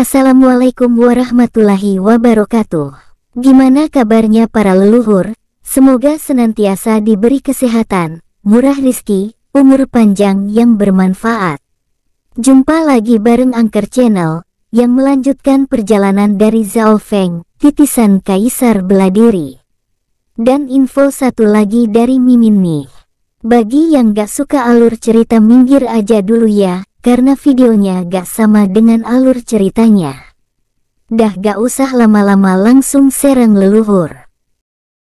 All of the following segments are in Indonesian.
Assalamualaikum warahmatullahi wabarakatuh. Gimana kabarnya para leluhur? Semoga senantiasa diberi kesehatan, murah rizki, umur panjang yang bermanfaat. Jumpa lagi bareng Angker Channel, yang melanjutkan perjalanan dari Feng, titisan Kaisar Beladiri. Dan info satu lagi dari Mimin nih. Bagi yang gak suka alur cerita minggir aja dulu ya, karena videonya gak sama dengan alur ceritanya. Dah gak usah lama-lama langsung serang leluhur.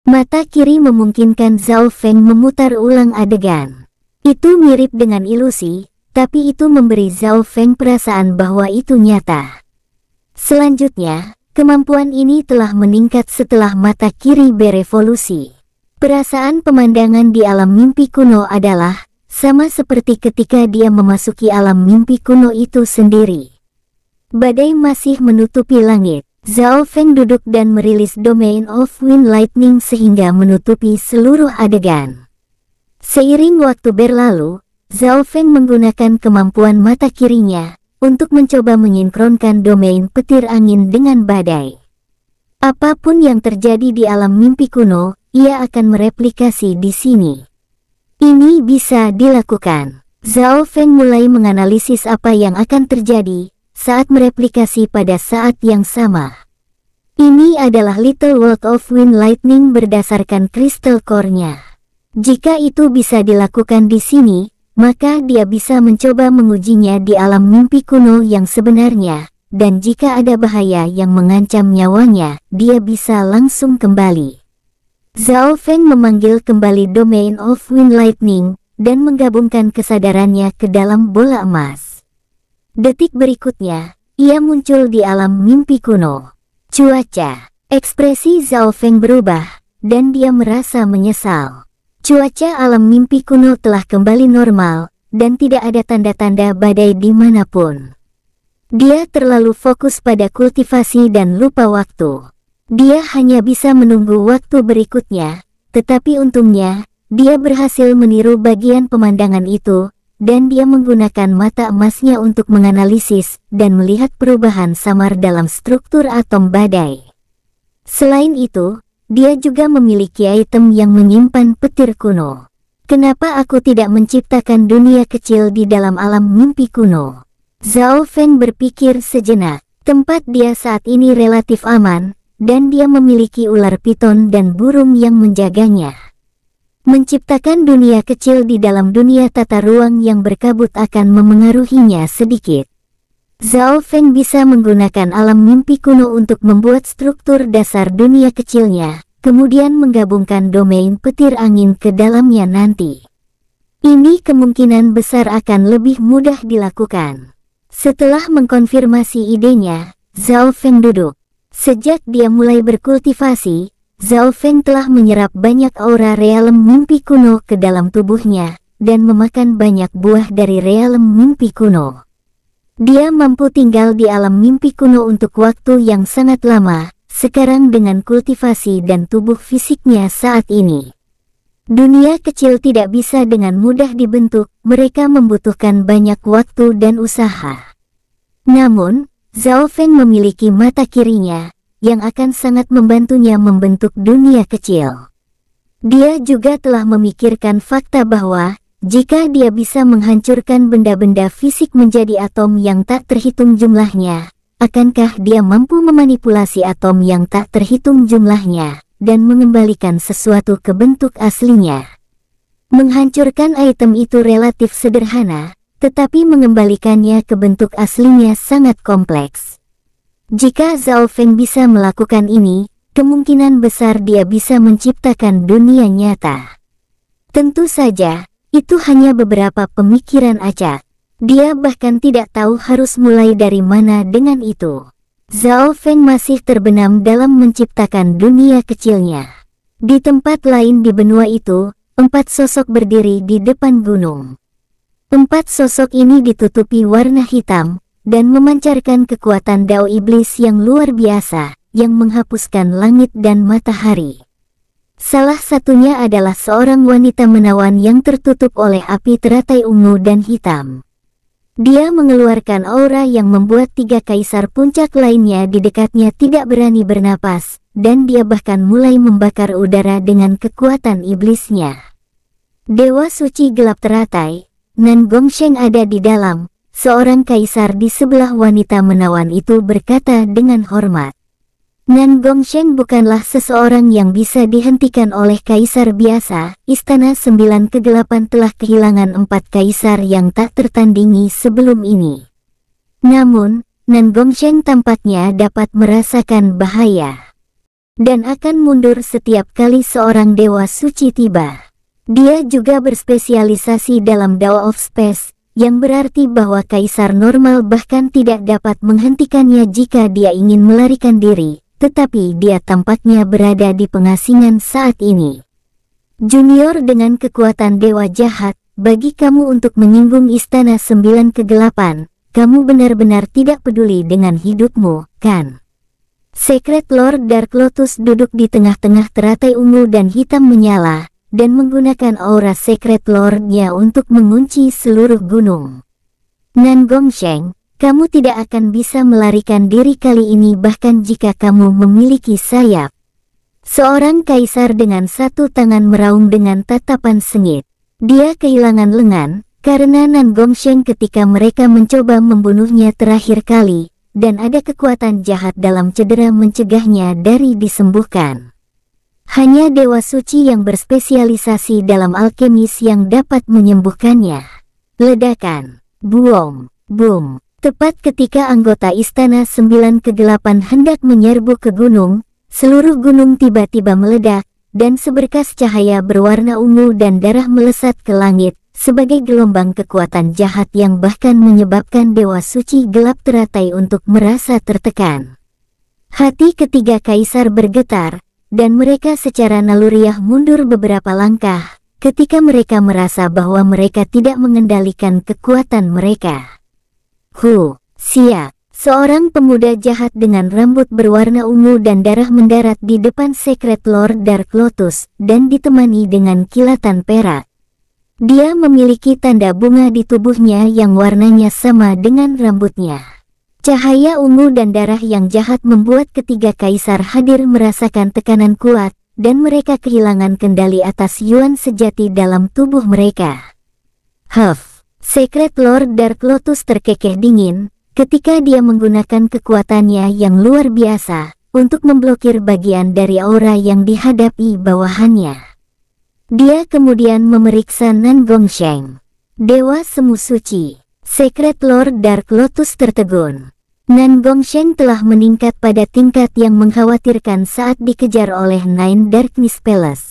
Mata kiri memungkinkan Zhao Feng memutar ulang adegan. Itu mirip dengan ilusi, tapi itu memberi Zhao Feng perasaan bahwa itu nyata. Selanjutnya, kemampuan ini telah meningkat setelah mata kiri berevolusi. Perasaan pemandangan di alam mimpi kuno adalah sama seperti ketika dia memasuki alam mimpi kuno itu sendiri. Badai masih menutupi langit. Zhao Feng duduk dan merilis Domain of Wind Lightning sehingga menutupi seluruh adegan. Seiring waktu berlalu, Zhao Feng menggunakan kemampuan mata kirinya untuk mencoba menyinkronkan domain petir angin dengan badai. Apapun yang terjadi di alam mimpi kuno, ia akan mereplikasi di sini. Ini bisa dilakukan. Zhao Feng mulai menganalisis apa yang akan terjadi saat mereplikasi pada saat yang sama. Ini adalah Little World of Wind Lightning berdasarkan kristal core-nya. Jika itu bisa dilakukan di sini, maka dia bisa mencoba mengujinya di alam mimpi kuno yang sebenarnya, dan jika ada bahaya yang mengancam nyawanya, dia bisa langsung kembali. Zhao Feng memanggil kembali Domain of Wind Lightning, dan menggabungkan kesadarannya ke dalam bola emas. Detik berikutnya, ia muncul di alam mimpi kuno. Cuaca, ekspresi Zhao Feng berubah, dan dia merasa menyesal. Cuaca alam mimpi kuno telah kembali normal, dan tidak ada tanda-tanda badai di dimanapun. Dia terlalu fokus pada kultivasi dan lupa waktu. Dia hanya bisa menunggu waktu berikutnya, tetapi untungnya, dia berhasil meniru bagian pemandangan itu, dan dia menggunakan mata emasnya untuk menganalisis dan melihat perubahan samar dalam struktur atom badai. Selain itu, dia juga memiliki item yang menyimpan petir kuno. Kenapa aku tidak menciptakan dunia kecil di dalam alam mimpi kuno? Zhao Feng berpikir sejenak. Tempat dia saat ini relatif aman, dan dia memiliki ular piton dan burung yang menjaganya. Menciptakan dunia kecil di dalam dunia tata ruang yang berkabut akan memengaruhinya sedikit. Zhao Feng bisa menggunakan alam mimpi kuno untuk membuat struktur dasar dunia kecilnya, kemudian menggabungkan domain petir angin ke dalamnya nanti. Ini kemungkinan besar akan lebih mudah dilakukan. Setelah mengkonfirmasi idenya, Zhao Feng duduk. Sejak dia mulai berkultivasi, Zhao Feng telah menyerap banyak aura realem mimpi kuno ke dalam tubuhnya, dan memakan banyak buah dari realem mimpi kuno. Dia mampu tinggal di alam mimpi kuno untuk waktu yang sangat lama, sekarang dengan kultivasi dan tubuh fisiknya saat ini. Dunia kecil tidak bisa dengan mudah dibentuk, mereka membutuhkan banyak waktu dan usaha. Namun, Zhao Feng memiliki mata kirinya, yang akan sangat membantunya membentuk dunia kecil. Dia juga telah memikirkan fakta bahwa jika dia bisa menghancurkan benda-benda fisik menjadi atom yang tak terhitung jumlahnya, akankah dia mampu memanipulasi atom yang tak terhitung jumlahnya dan mengembalikan sesuatu ke bentuk aslinya? Menghancurkan item itu relatif sederhana, tetapi mengembalikannya ke bentuk aslinya sangat kompleks. Jika Zhao Feng bisa melakukan ini, kemungkinan besar dia bisa menciptakan dunia nyata. Tentu saja, itu hanya beberapa pemikiran acak. Dia bahkan tidak tahu harus mulai dari mana dengan itu. Zhao Feng masih terbenam dalam menciptakan dunia kecilnya. Di tempat lain di benua itu, empat sosok berdiri di depan gunung. Empat sosok ini ditutupi warna hitam, dan memancarkan kekuatan dao iblis yang luar biasa, yang menghapuskan langit dan matahari. Salah satunya adalah seorang wanita menawan yang tertutup oleh api teratai ungu dan hitam. Dia mengeluarkan aura yang membuat tiga kaisar puncak lainnya di dekatnya tidak berani bernapas, dan dia bahkan mulai membakar udara dengan kekuatan iblisnya. Dewa suci gelap teratai, Nan Gongsheng ada di dalam, seorang kaisar di sebelah wanita menawan itu berkata dengan hormat. Nan Gongsheng bukanlah seseorang yang bisa dihentikan oleh kaisar biasa. Istana Sembilan Kegelapan telah kehilangan empat kaisar yang tak tertandingi sebelum ini. Namun, Nan Gongsheng tampaknya dapat merasakan bahaya. Dan akan mundur setiap kali seorang dewa suci tiba. Dia juga berspesialisasi dalam Dao of Space, yang berarti bahwa kaisar normal bahkan tidak dapat menghentikannya jika dia ingin melarikan diri, tetapi dia tampaknya berada di pengasingan saat ini. Junior dengan kekuatan dewa jahat, bagi kamu untuk menyinggung istana sembilan kegelapan, kamu benar-benar tidak peduli dengan hidupmu, kan? Secret Lord Dark Lotus duduk di tengah-tengah teratai ungu dan hitam menyala, dan menggunakan aura Secret Lordnya untuk mengunci seluruh gunung. Nan Sheng kamu tidak akan bisa melarikan diri kali ini bahkan jika kamu memiliki sayap. Seorang kaisar dengan satu tangan meraung dengan tatapan sengit. Dia kehilangan lengan, karena Nan Gongsheng ketika mereka mencoba membunuhnya terakhir kali, dan ada kekuatan jahat dalam cedera mencegahnya dari disembuhkan. Hanya Dewa Suci yang berspesialisasi dalam alkemis yang dapat menyembuhkannya. Ledakan, buong, boom, Tepat ketika anggota Istana Sembilan Kegelapan hendak menyerbu ke gunung, seluruh gunung tiba-tiba meledak, dan seberkas cahaya berwarna ungu dan darah melesat ke langit, sebagai gelombang kekuatan jahat yang bahkan menyebabkan Dewa Suci gelap teratai untuk merasa tertekan. Hati ketiga Kaisar bergetar, dan mereka secara naluriah mundur beberapa langkah, ketika mereka merasa bahwa mereka tidak mengendalikan kekuatan mereka. Hu, Xia, seorang pemuda jahat dengan rambut berwarna ungu dan darah mendarat di depan Secret Lord Dark Lotus dan ditemani dengan kilatan perak. Dia memiliki tanda bunga di tubuhnya yang warnanya sama dengan rambutnya. Cahaya ungu dan darah yang jahat membuat ketiga kaisar hadir merasakan tekanan kuat, dan mereka kehilangan kendali atas Yuan sejati dalam tubuh mereka. Huff, Secret Lord Dark Lotus terkekeh dingin ketika dia menggunakan kekuatannya yang luar biasa untuk memblokir bagian dari aura yang dihadapi bawahannya. Dia kemudian memeriksa Nan Gongsheng, Dewa Semu Suci. Secret Lord Dark Lotus tertegun. Nan Gongsheng telah meningkat pada tingkat yang mengkhawatirkan saat dikejar oleh Nine Darkness Palace.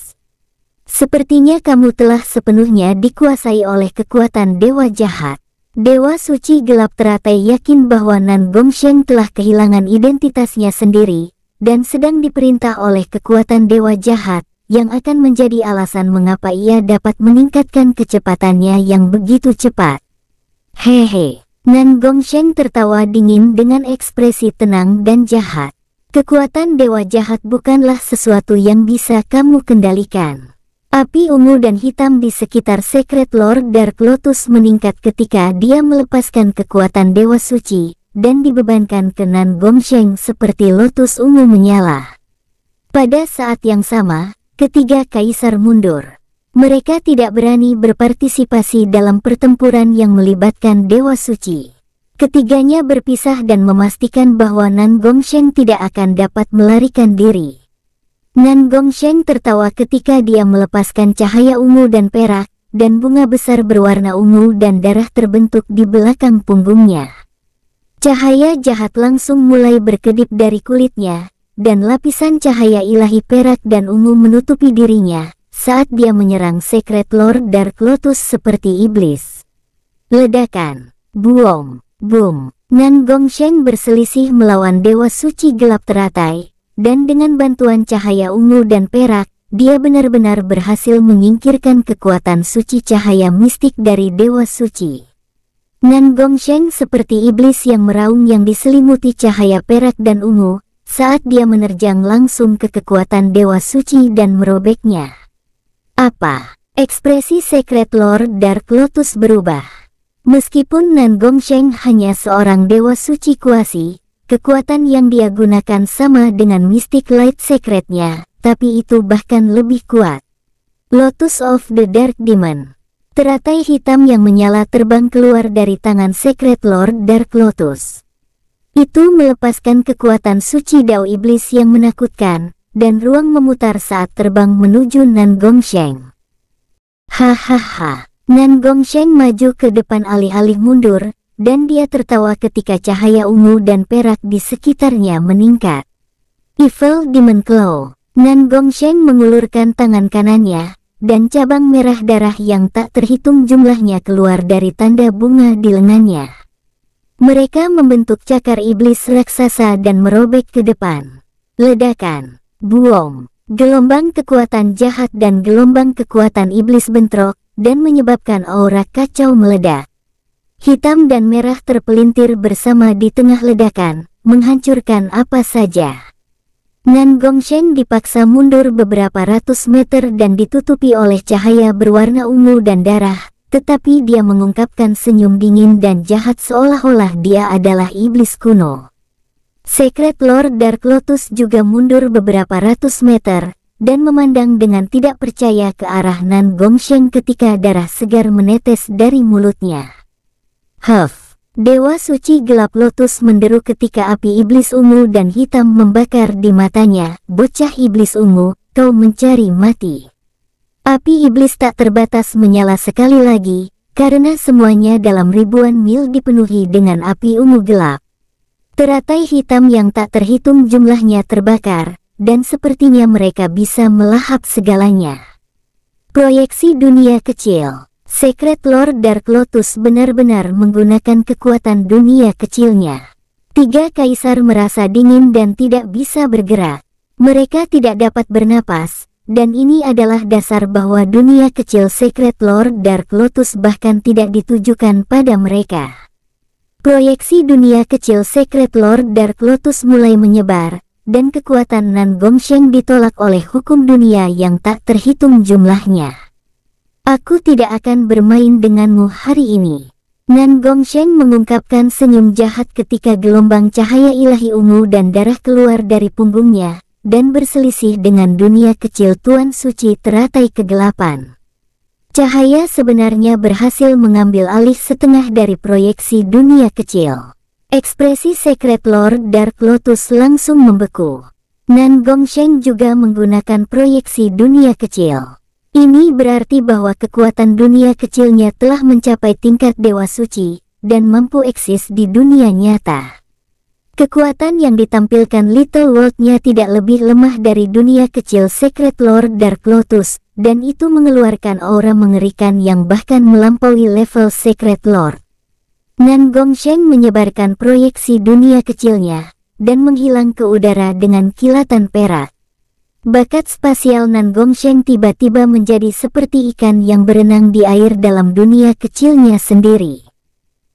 Sepertinya kamu telah sepenuhnya dikuasai oleh kekuatan dewa jahat. Dewa suci gelap teratai yakin bahwa Nan Gongsheng telah kehilangan identitasnya sendiri, dan sedang diperintah oleh kekuatan dewa jahat, yang akan menjadi alasan mengapa ia dapat meningkatkan kecepatannya yang begitu cepat. Hehe, Nan Gongsheng tertawa dingin dengan ekspresi tenang dan jahat. Kekuatan dewa jahat bukanlah sesuatu yang bisa kamu kendalikan. Api ungu dan hitam di sekitar Secret Lord Dark Lotus meningkat ketika dia melepaskan kekuatan Dewa Suci dan dibebankan ke Nan Gongsheng seperti lotus ungu menyala. Pada saat yang sama, ketiga kaisar mundur. Mereka tidak berani berpartisipasi dalam pertempuran yang melibatkan Dewa Suci. Ketiganya berpisah dan memastikan bahwa Nan Gongsheng tidak akan dapat melarikan diri. Nan Sheng tertawa ketika dia melepaskan cahaya ungu dan perak, dan bunga besar berwarna ungu dan darah terbentuk di belakang punggungnya. Cahaya jahat langsung mulai berkedip dari kulitnya, dan lapisan cahaya ilahi perak dan ungu menutupi dirinya saat dia menyerang Secret Lord Dark Lotus seperti iblis. Ledakan, buom, boom, Nan Sheng berselisih melawan Dewa Suci Gelap Teratai, dan dengan bantuan cahaya ungu dan perak, dia benar-benar berhasil menyingkirkan kekuatan suci cahaya mistik dari Dewa Suci. Nan Gongsheng seperti iblis yang meraung yang diselimuti cahaya perak dan ungu, saat dia menerjang langsung ke kekuatan Dewa Suci dan merobeknya. Apa? Ekspresi Secret Lord Dark Lotus berubah. Meskipun Nan Gongsheng hanya seorang Dewa Suci Kuasi, Kekuatan yang dia gunakan sama dengan Mystic Light Secretnya, tapi itu bahkan lebih kuat. Lotus of the Dark Demon Teratai hitam yang menyala terbang keluar dari tangan Secret Lord Dark Lotus. Itu melepaskan kekuatan suci Dao Iblis yang menakutkan, dan ruang memutar saat terbang menuju Nan Sheng. Hahaha, Nan Sheng maju ke depan alih-alih mundur, dan dia tertawa ketika cahaya ungu dan perak di sekitarnya meningkat. Evil Demon Claw, Nan Gongsheng mengulurkan tangan kanannya, dan cabang merah darah yang tak terhitung jumlahnya keluar dari tanda bunga di lengannya. Mereka membentuk cakar iblis raksasa dan merobek ke depan. Ledakan, Buong. gelombang kekuatan jahat dan gelombang kekuatan iblis bentrok, dan menyebabkan aura kacau meledak. Hitam dan merah terpelintir bersama di tengah ledakan, menghancurkan apa saja. Nan Gongsheng dipaksa mundur beberapa ratus meter dan ditutupi oleh cahaya berwarna ungu dan darah, tetapi dia mengungkapkan senyum dingin dan jahat seolah-olah dia adalah iblis kuno. Secret Lord Dark Lotus juga mundur beberapa ratus meter, dan memandang dengan tidak percaya ke arah Nan Gongsheng ketika darah segar menetes dari mulutnya. Huff! Dewa suci gelap lotus menderu ketika api iblis ungu dan hitam membakar di matanya. Bocah iblis ungu, kau mencari mati. Api iblis tak terbatas menyala sekali lagi, karena semuanya dalam ribuan mil dipenuhi dengan api ungu gelap. Teratai hitam yang tak terhitung jumlahnya terbakar, dan sepertinya mereka bisa melahap segalanya. Proyeksi dunia kecil Secret Lord Dark Lotus benar-benar menggunakan kekuatan dunia kecilnya. Tiga kaisar merasa dingin dan tidak bisa bergerak. Mereka tidak dapat bernapas, dan ini adalah dasar bahwa dunia kecil Secret Lord Dark Lotus bahkan tidak ditujukan pada mereka. Proyeksi dunia kecil Secret Lord Dark Lotus mulai menyebar, dan kekuatan Nan Gongsheng ditolak oleh hukum dunia yang tak terhitung jumlahnya. Aku tidak akan bermain denganmu hari ini. Nan Gongsheng mengungkapkan senyum jahat ketika gelombang cahaya ilahi ungu dan darah keluar dari punggungnya, dan berselisih dengan dunia kecil Tuan Suci teratai kegelapan. Cahaya sebenarnya berhasil mengambil alih setengah dari proyeksi dunia kecil. Ekspresi Secret Lord Dark Lotus langsung membeku. Nan Gongsheng juga menggunakan proyeksi dunia kecil. Ini berarti bahwa kekuatan dunia kecilnya telah mencapai tingkat dewa suci dan mampu eksis di dunia nyata. Kekuatan yang ditampilkan Little World-nya tidak lebih lemah dari dunia kecil Secret Lord Dark Lotus, dan itu mengeluarkan aura mengerikan yang bahkan melampaui level Secret Lord. Nan Gong Gongsheng menyebarkan proyeksi dunia kecilnya, dan menghilang ke udara dengan kilatan perak. Bakat spasial Nan Gongsheng tiba-tiba menjadi seperti ikan yang berenang di air dalam dunia kecilnya sendiri.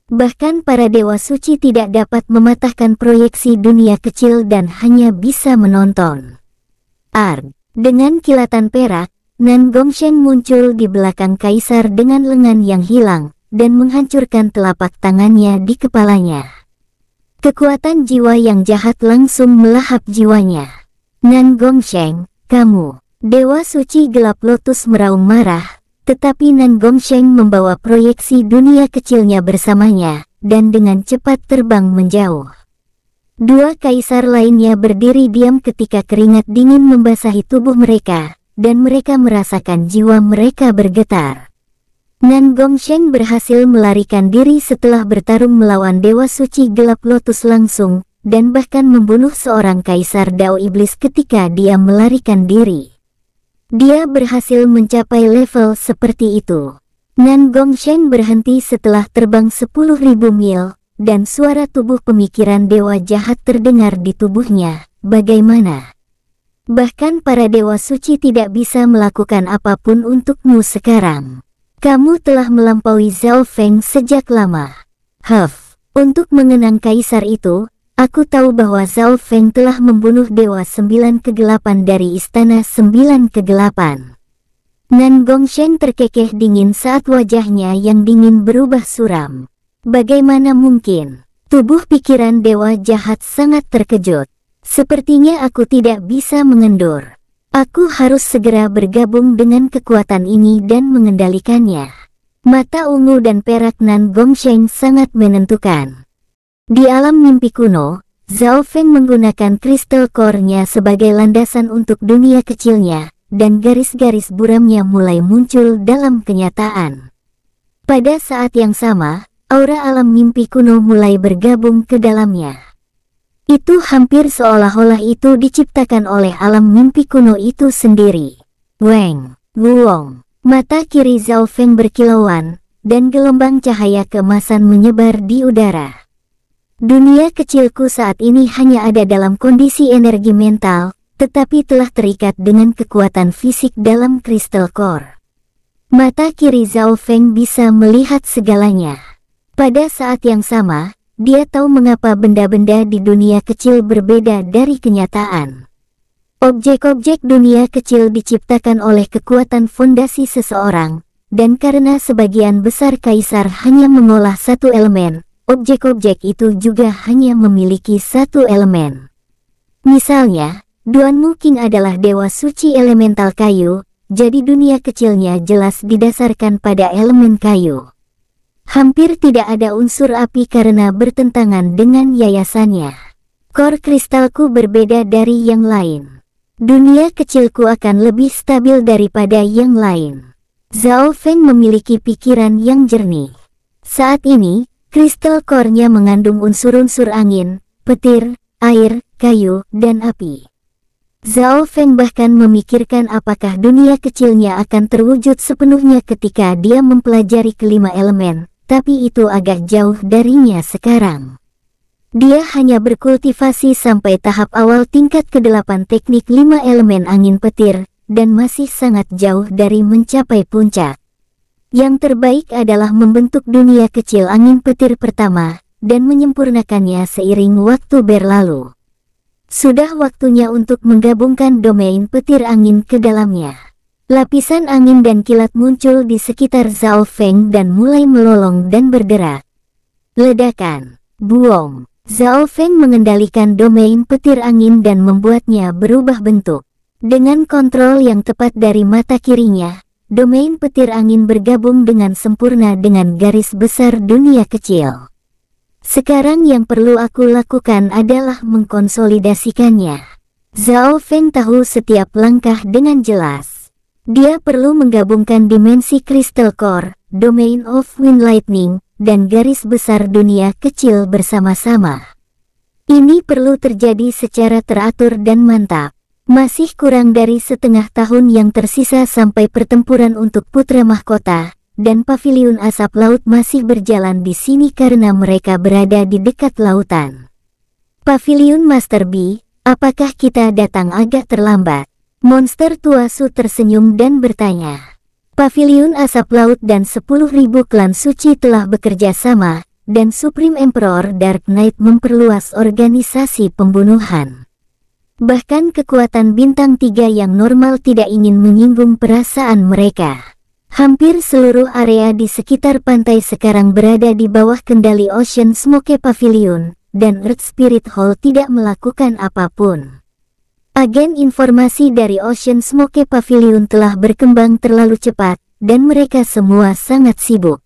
Bahkan para dewa suci tidak dapat mematahkan proyeksi dunia kecil dan hanya bisa menonton. Arg, dengan kilatan perak, Nan Gongsheng muncul di belakang kaisar dengan lengan yang hilang dan menghancurkan telapak tangannya di kepalanya. Kekuatan jiwa yang jahat langsung melahap jiwanya. Nan Gong Sheng, kamu. Dewa suci gelap lotus meraung marah, tetapi Nan Gong Sheng membawa proyeksi dunia kecilnya bersamanya, dan dengan cepat terbang menjauh. Dua kaisar lainnya berdiri diam ketika keringat dingin membasahi tubuh mereka, dan mereka merasakan jiwa mereka bergetar. Nan Gong Sheng berhasil melarikan diri setelah bertarung melawan Dewa Suci Gelap Lotus langsung, dan bahkan membunuh seorang kaisar Dao Iblis ketika dia melarikan diri. Dia berhasil mencapai level seperti itu. Nan Sheng berhenti setelah terbang 10.000 mil, dan suara tubuh pemikiran dewa jahat terdengar di tubuhnya, bagaimana? Bahkan para dewa suci tidak bisa melakukan apapun untukmu sekarang. Kamu telah melampaui Zhao Feng sejak lama. Huff, untuk mengenang kaisar itu, Aku tahu bahwa Zhao Feng telah membunuh Dewa Sembilan Kegelapan dari Istana Sembilan Kegelapan. Nan Gongsheng terkekeh dingin saat wajahnya yang dingin berubah suram. Bagaimana mungkin? Tubuh pikiran Dewa Jahat sangat terkejut. Sepertinya aku tidak bisa mengendur. Aku harus segera bergabung dengan kekuatan ini dan mengendalikannya. Mata ungu dan perak Nan Gongsheng sangat menentukan. Di alam mimpi kuno, Zhao Feng menggunakan kristal core sebagai landasan untuk dunia kecilnya, dan garis-garis buramnya mulai muncul dalam kenyataan. Pada saat yang sama, aura alam mimpi kuno mulai bergabung ke dalamnya. Itu hampir seolah-olah itu diciptakan oleh alam mimpi kuno itu sendiri. Weng, Wuong, mata kiri Zhao Feng berkilauan, dan gelombang cahaya kemasan menyebar di udara. Dunia kecilku saat ini hanya ada dalam kondisi energi mental, tetapi telah terikat dengan kekuatan fisik dalam kristal core. Mata kiri Zhao Feng bisa melihat segalanya. Pada saat yang sama, dia tahu mengapa benda-benda di dunia kecil berbeda dari kenyataan. Objek-objek dunia kecil diciptakan oleh kekuatan fondasi seseorang, dan karena sebagian besar kaisar hanya mengolah satu elemen, objek-objek itu juga hanya memiliki satu elemen. Misalnya, Duan Muking adalah dewa suci elemental kayu, jadi dunia kecilnya jelas didasarkan pada elemen kayu. Hampir tidak ada unsur api karena bertentangan dengan yayasannya. Kor kristalku berbeda dari yang lain. Dunia kecilku akan lebih stabil daripada yang lain. Zhao Feng memiliki pikiran yang jernih. Saat ini, Kristal kornya mengandung unsur-unsur angin, petir, air, kayu, dan api. Zhao Feng bahkan memikirkan apakah dunia kecilnya akan terwujud sepenuhnya ketika dia mempelajari kelima elemen, tapi itu agak jauh darinya sekarang. Dia hanya berkultivasi sampai tahap awal tingkat ke-8 teknik lima elemen angin petir, dan masih sangat jauh dari mencapai puncak. Yang terbaik adalah membentuk dunia kecil angin petir pertama, dan menyempurnakannya seiring waktu berlalu. Sudah waktunya untuk menggabungkan domain petir angin ke dalamnya. Lapisan angin dan kilat muncul di sekitar Zhao Feng dan mulai melolong dan bergerak. Ledakan, buong, Zhao Feng mengendalikan domain petir angin dan membuatnya berubah bentuk. Dengan kontrol yang tepat dari mata kirinya, domain petir angin bergabung dengan sempurna dengan garis besar dunia kecil. Sekarang yang perlu aku lakukan adalah mengkonsolidasikannya. Zhao Feng tahu setiap langkah dengan jelas. Dia perlu menggabungkan dimensi Crystal Core, Domain of Wind Lightning, dan garis besar dunia kecil bersama-sama. Ini perlu terjadi secara teratur dan mantap. Masih kurang dari setengah tahun yang tersisa sampai pertempuran untuk Putra Mahkota, dan pavilion asap laut masih berjalan di sini karena mereka berada di dekat lautan. Pavilion Master B, apakah kita datang agak terlambat? Monster tua Su tersenyum dan bertanya. Pavilion asap laut dan 10.000 klan suci telah bekerja sama, dan Supreme Emperor Dark Knight memperluas organisasi pembunuhan. Bahkan kekuatan bintang tiga yang normal tidak ingin menyinggung perasaan mereka. Hampir seluruh area di sekitar pantai sekarang berada di bawah kendali Ocean Smoke Pavilion, dan Earth Spirit Hall tidak melakukan apapun. Agen informasi dari Ocean Smoke Pavilion telah berkembang terlalu cepat, dan mereka semua sangat sibuk.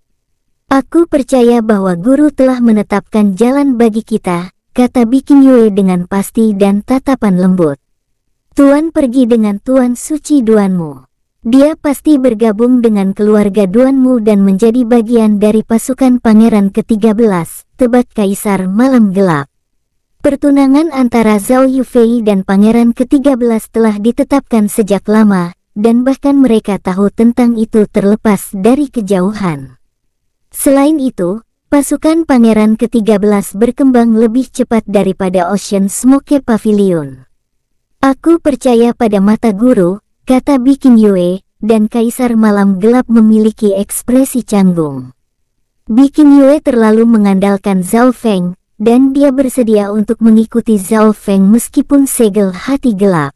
Aku percaya bahwa guru telah menetapkan jalan bagi kita, kata Bikin Yue dengan pasti dan tatapan lembut. Tuan pergi dengan Tuan Suci Duanmu. Dia pasti bergabung dengan keluarga Duanmu dan menjadi bagian dari pasukan pangeran ke-13, Tebat Kaisar Malam Gelap. Pertunangan antara Zhao Yufei dan pangeran ke-13 telah ditetapkan sejak lama, dan bahkan mereka tahu tentang itu terlepas dari kejauhan. Selain itu, Pasukan Pangeran ke-13 berkembang lebih cepat daripada Ocean Smoke Pavilion. Aku percaya pada mata guru, kata Bikin Yue, dan Kaisar Malam Gelap memiliki ekspresi canggung. Bikin Yue terlalu mengandalkan Zhao Feng, dan dia bersedia untuk mengikuti Zhao Feng meskipun segel hati gelap.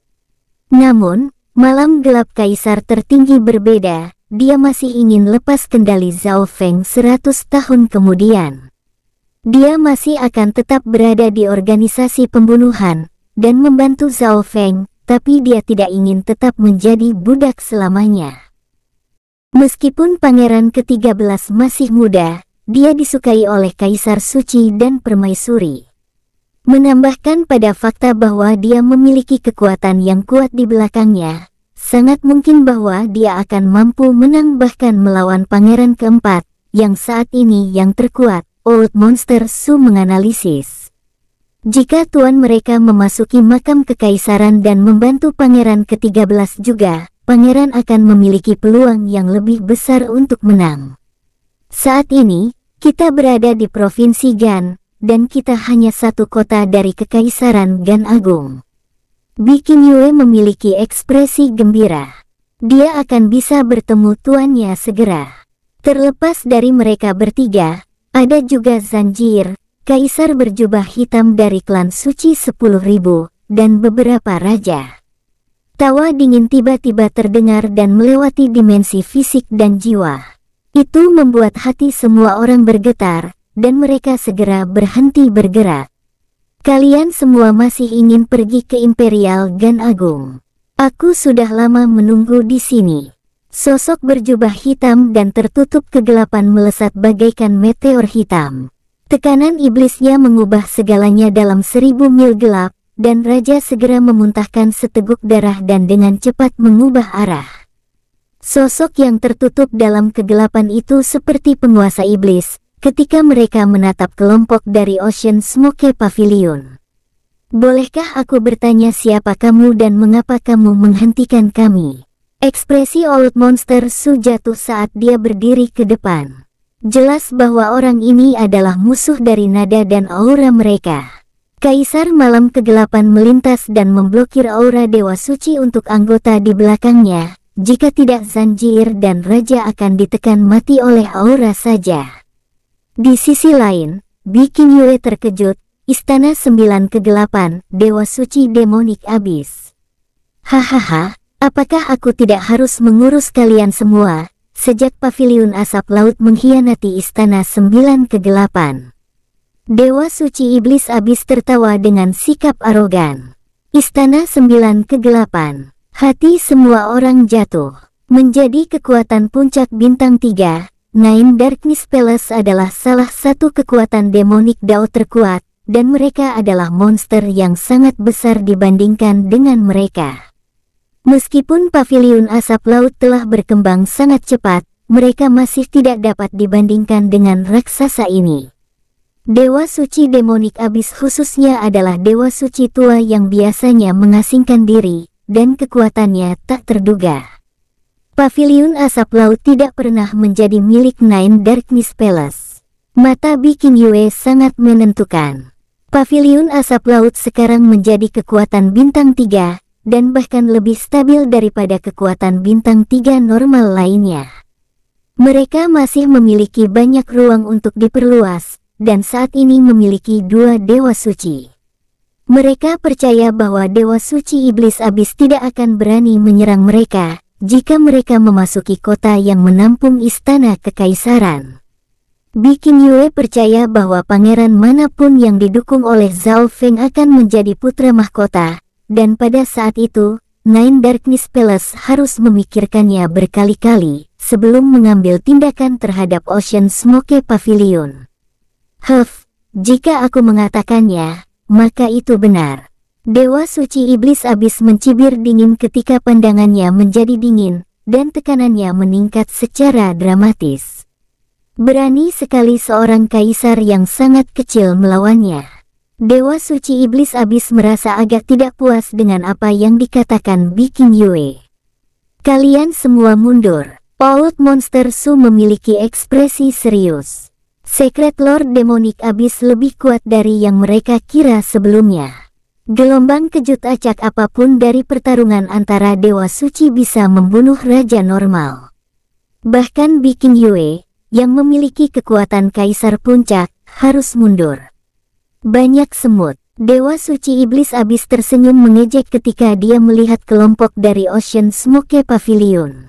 Namun, malam gelap kaisar tertinggi berbeda, dia masih ingin lepas kendali Zhao Feng seratus tahun kemudian. Dia masih akan tetap berada di organisasi pembunuhan dan membantu Zhao Feng, tapi dia tidak ingin tetap menjadi budak selamanya. Meskipun pangeran ke-13 masih muda, dia disukai oleh Kaisar Suci dan Permaisuri. Menambahkan pada fakta bahwa dia memiliki kekuatan yang kuat di belakangnya, Sangat mungkin bahwa dia akan mampu menang bahkan melawan pangeran keempat, yang saat ini yang terkuat, Old Monster Su menganalisis. Jika tuan mereka memasuki makam kekaisaran dan membantu pangeran ke-13 juga, pangeran akan memiliki peluang yang lebih besar untuk menang. Saat ini, kita berada di Provinsi Gan, dan kita hanya satu kota dari Kekaisaran Gan Agung. Bikin Yue memiliki ekspresi gembira. Dia akan bisa bertemu tuannya segera. Terlepas dari mereka bertiga, ada juga Zanjir, kaisar berjubah hitam dari klan suci 10.000, dan beberapa raja. Tawa dingin tiba-tiba terdengar dan melewati dimensi fisik dan jiwa. Itu membuat hati semua orang bergetar, dan mereka segera berhenti bergerak. Kalian semua masih ingin pergi ke Imperial Gan Agung. Aku sudah lama menunggu di sini. Sosok berjubah hitam dan tertutup kegelapan melesat bagaikan meteor hitam. Tekanan iblisnya mengubah segalanya dalam seribu mil gelap, dan Raja segera memuntahkan seteguk darah dan dengan cepat mengubah arah. Sosok yang tertutup dalam kegelapan itu seperti penguasa iblis, ketika mereka menatap kelompok dari Ocean Smoke Pavilion. Bolehkah aku bertanya siapa kamu dan mengapa kamu menghentikan kami? Ekspresi Old Monster Su jatuh saat dia berdiri ke depan. Jelas bahwa orang ini adalah musuh dari nada dan aura mereka. Kaisar Malam Kegelapan melintas dan memblokir aura Dewa Suci untuk anggota di belakangnya. Jika tidak Zanjir dan Raja akan ditekan mati oleh aura saja. Di sisi lain, bikin Yue terkejut, Istana Sembilan Kegelapan, Dewa Suci Demonik Abis. Hahaha, apakah aku tidak harus mengurus kalian semua, sejak Paviliun asap laut mengkhianati Istana Sembilan Kegelapan? Dewa Suci Iblis Abis tertawa dengan sikap arogan. Istana Sembilan Kegelapan, hati semua orang jatuh, menjadi kekuatan puncak bintang tiga, Nine Darkness Palace adalah salah satu kekuatan demonik Dao terkuat, dan mereka adalah monster yang sangat besar dibandingkan dengan mereka. Meskipun pavilion asap laut telah berkembang sangat cepat, mereka masih tidak dapat dibandingkan dengan raksasa ini. Dewa suci demonik abis khususnya adalah dewa suci tua yang biasanya mengasingkan diri, dan kekuatannya tak terduga. Pavilion Asap Laut tidak pernah menjadi milik Nine Darkness Palace. Mata Bikin Yue sangat menentukan. Pavilion Asap Laut sekarang menjadi kekuatan bintang tiga, dan bahkan lebih stabil daripada kekuatan bintang tiga normal lainnya. Mereka masih memiliki banyak ruang untuk diperluas, dan saat ini memiliki dua Dewa Suci. Mereka percaya bahwa Dewa Suci Iblis Abis tidak akan berani menyerang mereka, jika mereka memasuki kota yang menampung istana kekaisaran. Bikin Yue percaya bahwa pangeran manapun yang didukung oleh Zhao Feng akan menjadi putra mahkota, dan pada saat itu, Nine Darkness Palace harus memikirkannya berkali-kali sebelum mengambil tindakan terhadap Ocean Smoke Pavilion. Huff, jika aku mengatakannya, maka itu benar. Dewa Suci Iblis abis mencibir dingin ketika pandangannya menjadi dingin, dan tekanannya meningkat secara dramatis. Berani sekali seorang kaisar yang sangat kecil melawannya. Dewa Suci Iblis abis merasa agak tidak puas dengan apa yang dikatakan Bikin Yue. Kalian semua mundur. Paut Monster Su memiliki ekspresi serius. Secret Lord Demonic abis lebih kuat dari yang mereka kira sebelumnya. Gelombang kejut acak apapun dari pertarungan antara Dewa Suci bisa membunuh Raja Normal. Bahkan Bikin Yue, yang memiliki kekuatan Kaisar Puncak, harus mundur. Banyak semut, Dewa Suci Iblis abis tersenyum mengejek ketika dia melihat kelompok dari Ocean Smoke Pavilion.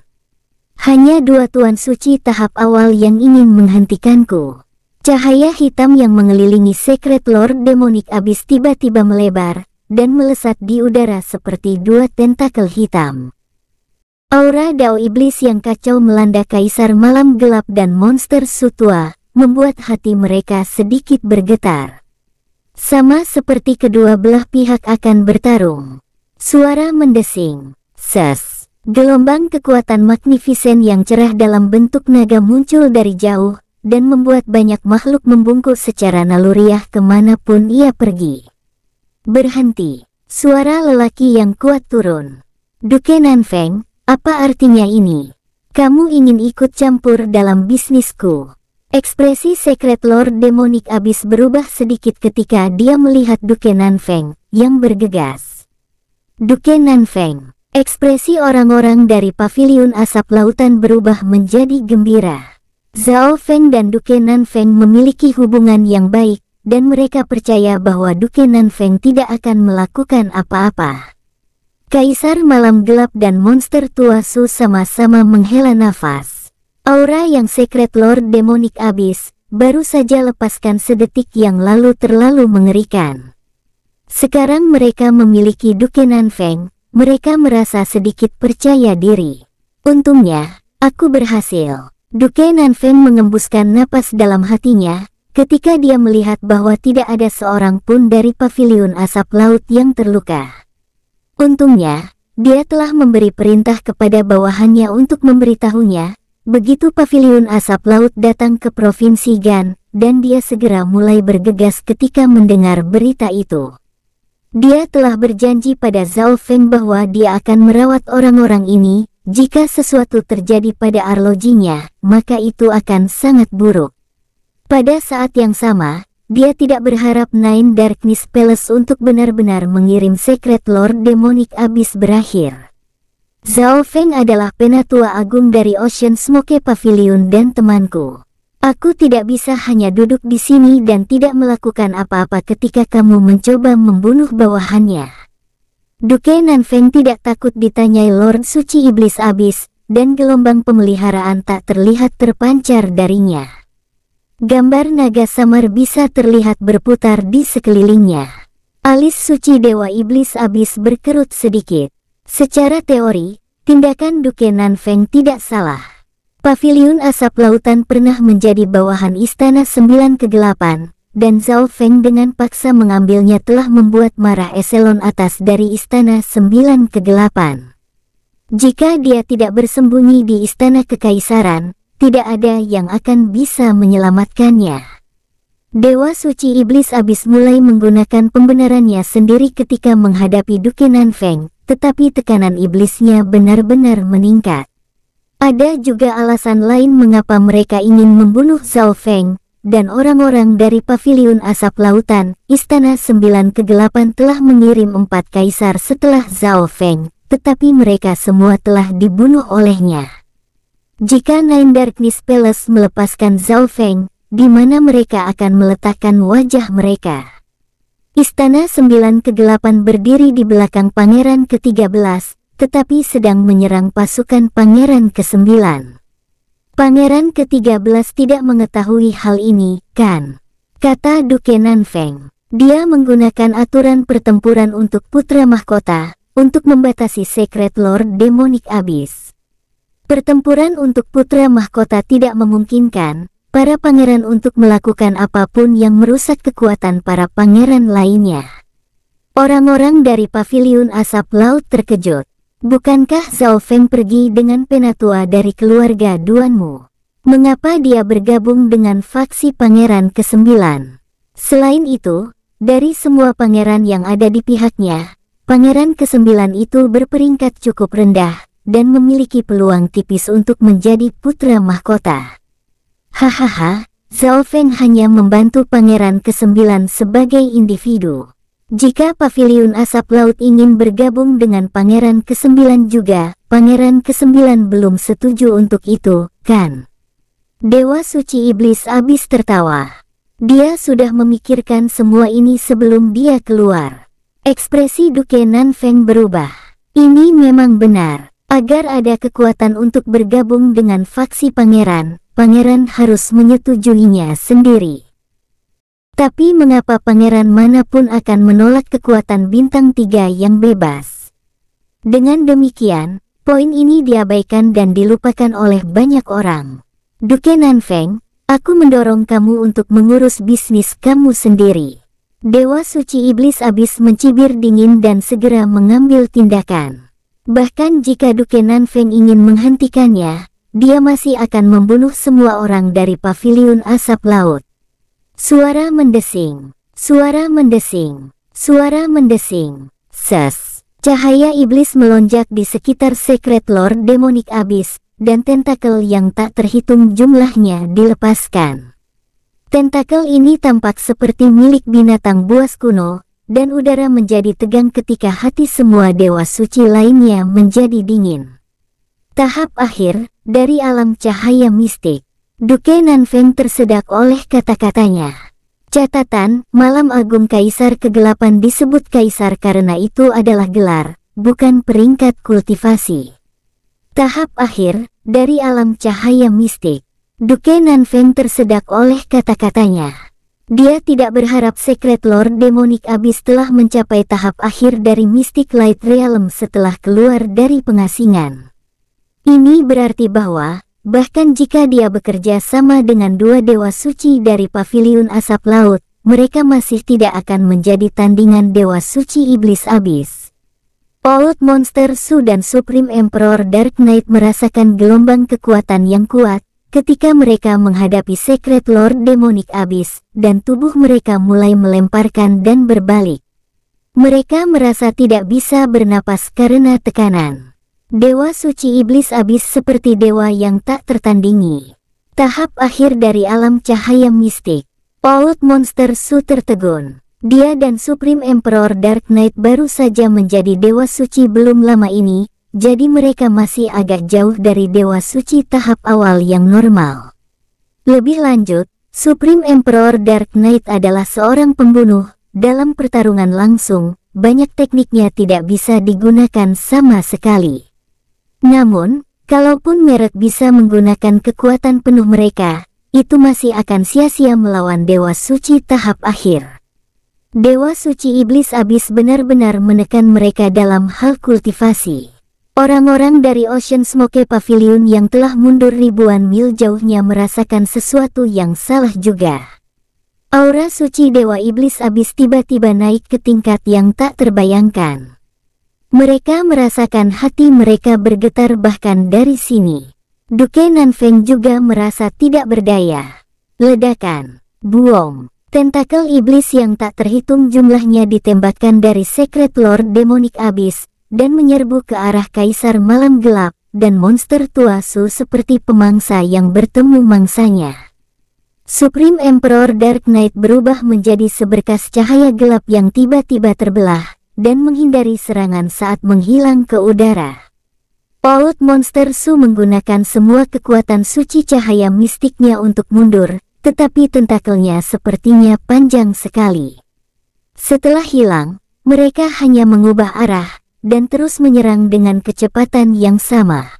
Hanya dua tuan suci tahap awal yang ingin menghentikanku. Cahaya hitam yang mengelilingi Secret Lord Demonic abis tiba-tiba melebar, dan melesat di udara seperti dua tentakel hitam. Aura dao iblis yang kacau melanda kaisar malam gelap dan monster sutua, membuat hati mereka sedikit bergetar. Sama seperti kedua belah pihak akan bertarung. Suara mendesing, ses, gelombang kekuatan magnifisen yang cerah dalam bentuk naga muncul dari jauh, dan membuat banyak makhluk membungkuk secara naluriah kemanapun ia pergi. Berhenti. Suara lelaki yang kuat turun. Duke Nanfeng, apa artinya ini? Kamu ingin ikut campur dalam bisnisku? Ekspresi Secret Lord Demonic abis berubah sedikit ketika dia melihat Duke Nanfeng, yang bergegas. Duke Nanfeng, ekspresi orang-orang dari Paviliun asap lautan berubah menjadi gembira. Zhao Feng dan Duke Nanfeng memiliki hubungan yang baik, dan mereka percaya bahwa Duke Nanfeng tidak akan melakukan apa-apa. Kaisar Malam Gelap dan Monster Tua Su sama-sama menghela nafas. Aura yang Secret Lord Demonic Abyss baru saja lepaskan sedetik yang lalu terlalu mengerikan. Sekarang mereka memiliki Duke Nanfeng, mereka merasa sedikit percaya diri. Untungnya, aku berhasil. Duke Nanfeng mengembuskan napas dalam hatinya, ketika dia melihat bahwa tidak ada seorang pun dari pavilion asap laut yang terluka. Untungnya, dia telah memberi perintah kepada bawahannya untuk memberitahunya, begitu pavilion asap laut datang ke Provinsi Gan, dan dia segera mulai bergegas ketika mendengar berita itu. Dia telah berjanji pada Zhao Feng bahwa dia akan merawat orang-orang ini, jika sesuatu terjadi pada arlojinya, maka itu akan sangat buruk. Pada saat yang sama, dia tidak berharap Nine Darkness Palace untuk benar-benar mengirim Secret Lord Demonic Abyss berakhir. Zhao Feng adalah penatua agung dari Ocean Smoke Pavilion dan temanku. Aku tidak bisa hanya duduk di sini dan tidak melakukan apa-apa ketika kamu mencoba membunuh bawahannya. Duke Nanfeng tidak takut ditanyai Lord Suci Iblis Abis, dan gelombang pemeliharaan tak terlihat terpancar darinya. Gambar naga samar bisa terlihat berputar di sekelilingnya. Alis suci Dewa Iblis abis berkerut sedikit. Secara teori, tindakan Nan Feng tidak salah. Paviliun asap lautan pernah menjadi bawahan Istana Sembilan Kegelapan, dan Zhao Feng dengan paksa mengambilnya telah membuat marah eselon atas dari Istana Sembilan Kegelapan. Jika dia tidak bersembunyi di Istana Kekaisaran, tidak ada yang akan bisa menyelamatkannya. Dewa Suci Iblis abis mulai menggunakan pembenarannya sendiri ketika menghadapi Dukenan Feng, tetapi tekanan iblisnya benar-benar meningkat. Ada juga alasan lain mengapa mereka ingin membunuh Zhao Feng, dan orang-orang dari Paviliun Asap Lautan, Istana Sembilan Kegelapan telah mengirim empat kaisar setelah Zhao Feng, tetapi mereka semua telah dibunuh olehnya. Jika Nine Darkness Palace melepaskan Zhao Feng, di mana mereka akan meletakkan wajah mereka. Istana Sembilan Kegelapan berdiri di belakang Pangeran ke-13, tetapi sedang menyerang pasukan Pangeran ke-9. Pangeran ke-13 tidak mengetahui hal ini, kan? Kata Duke Nanfeng. Dia menggunakan aturan pertempuran untuk Putra Mahkota, untuk membatasi Secret Lord Demonic Abyss. Pertempuran untuk putra mahkota tidak memungkinkan para pangeran untuk melakukan apapun yang merusak kekuatan para pangeran lainnya. Orang-orang dari paviliun asap laut terkejut. Bukankah Zhao Feng pergi dengan penatua dari keluarga Duanmu? Mengapa dia bergabung dengan faksi pangeran ke-9? Selain itu, dari semua pangeran yang ada di pihaknya, pangeran ke-9 itu berperingkat cukup rendah dan memiliki peluang tipis untuk menjadi putra mahkota. Hahaha, Zhao Feng hanya membantu Pangeran Kesembilan sebagai individu. Jika Paviliun Asap Laut ingin bergabung dengan Pangeran Kesembilan juga, Pangeran Kesembilan belum setuju untuk itu, kan? Dewa Suci Iblis abis tertawa. Dia sudah memikirkan semua ini sebelum dia keluar. Ekspresi Duke Nan Feng berubah. Ini memang benar. Agar ada kekuatan untuk bergabung dengan faksi pangeran, pangeran harus menyetujuinya sendiri. Tapi mengapa pangeran manapun akan menolak kekuatan bintang tiga yang bebas? Dengan demikian, poin ini diabaikan dan dilupakan oleh banyak orang. Duke Nanfeng, aku mendorong kamu untuk mengurus bisnis kamu sendiri. Dewa Suci Iblis abis mencibir dingin dan segera mengambil tindakan. Bahkan jika Dukenan Feng ingin menghentikannya, dia masih akan membunuh semua orang dari pavilion asap laut. Suara mendesing, suara mendesing, suara mendesing, ses. Cahaya iblis melonjak di sekitar Secret Lord Demonic Abyss, dan tentakel yang tak terhitung jumlahnya dilepaskan. Tentakel ini tampak seperti milik binatang buas kuno, dan udara menjadi tegang ketika hati semua dewa suci lainnya menjadi dingin. Tahap akhir dari alam cahaya mistik, Duke Nanfeng tersedak oleh kata-katanya. Catatan, Malam Agung Kaisar Kegelapan disebut Kaisar karena itu adalah gelar, bukan peringkat kultivasi. Tahap akhir, dari alam cahaya mistik, Duke Nanfeng tersedak oleh kata-katanya. Dia tidak berharap Secret Lord Demonic Abyss telah mencapai tahap akhir dari Mystic Light Realm setelah keluar dari pengasingan. Ini berarti bahwa, bahkan jika dia bekerja sama dengan dua dewa suci dari Paviliun Asap Laut, mereka masih tidak akan menjadi tandingan dewa suci Iblis Abyss. Old Monster Su dan Supreme Emperor Dark Knight merasakan gelombang kekuatan yang kuat, ketika mereka menghadapi Secret Lord Demonic Abyss, dan tubuh mereka mulai melemparkan dan berbalik. Mereka merasa tidak bisa bernapas karena tekanan. Dewa Suci Iblis Abyss seperti dewa yang tak tertandingi. Tahap akhir dari alam cahaya mistik. Paut Monster Su tertegun. Dia dan Supreme Emperor Dark Knight baru saja menjadi Dewa Suci belum lama ini, jadi mereka masih agak jauh dari Dewa Suci tahap awal yang normal. Lebih lanjut, Supreme Emperor Dark Knight adalah seorang pembunuh, dalam pertarungan langsung, banyak tekniknya tidak bisa digunakan sama sekali. Namun, kalaupun merek bisa menggunakan kekuatan penuh mereka, itu masih akan sia-sia melawan Dewa Suci tahap akhir. Dewa Suci Iblis Abis benar-benar menekan mereka dalam hal kultivasi. Orang-orang dari Ocean Smoke Pavilion yang telah mundur ribuan mil jauhnya merasakan sesuatu yang salah juga. Aura suci Dewa Iblis abis tiba-tiba naik ke tingkat yang tak terbayangkan. Mereka merasakan hati mereka bergetar bahkan dari sini. Duke Nanfeng juga merasa tidak berdaya. Ledakan, buong, tentakel iblis yang tak terhitung jumlahnya ditembakkan dari Secret Lord Demonic Abyss dan menyerbu ke arah Kaisar Malam Gelap dan monster tua Su seperti pemangsa yang bertemu mangsanya. Supreme Emperor Dark Knight berubah menjadi seberkas cahaya gelap yang tiba-tiba terbelah dan menghindari serangan saat menghilang ke udara. Paut Monster Su menggunakan semua kekuatan suci cahaya mistiknya untuk mundur, tetapi tentakelnya sepertinya panjang sekali. Setelah hilang, mereka hanya mengubah arah, dan terus menyerang dengan kecepatan yang sama.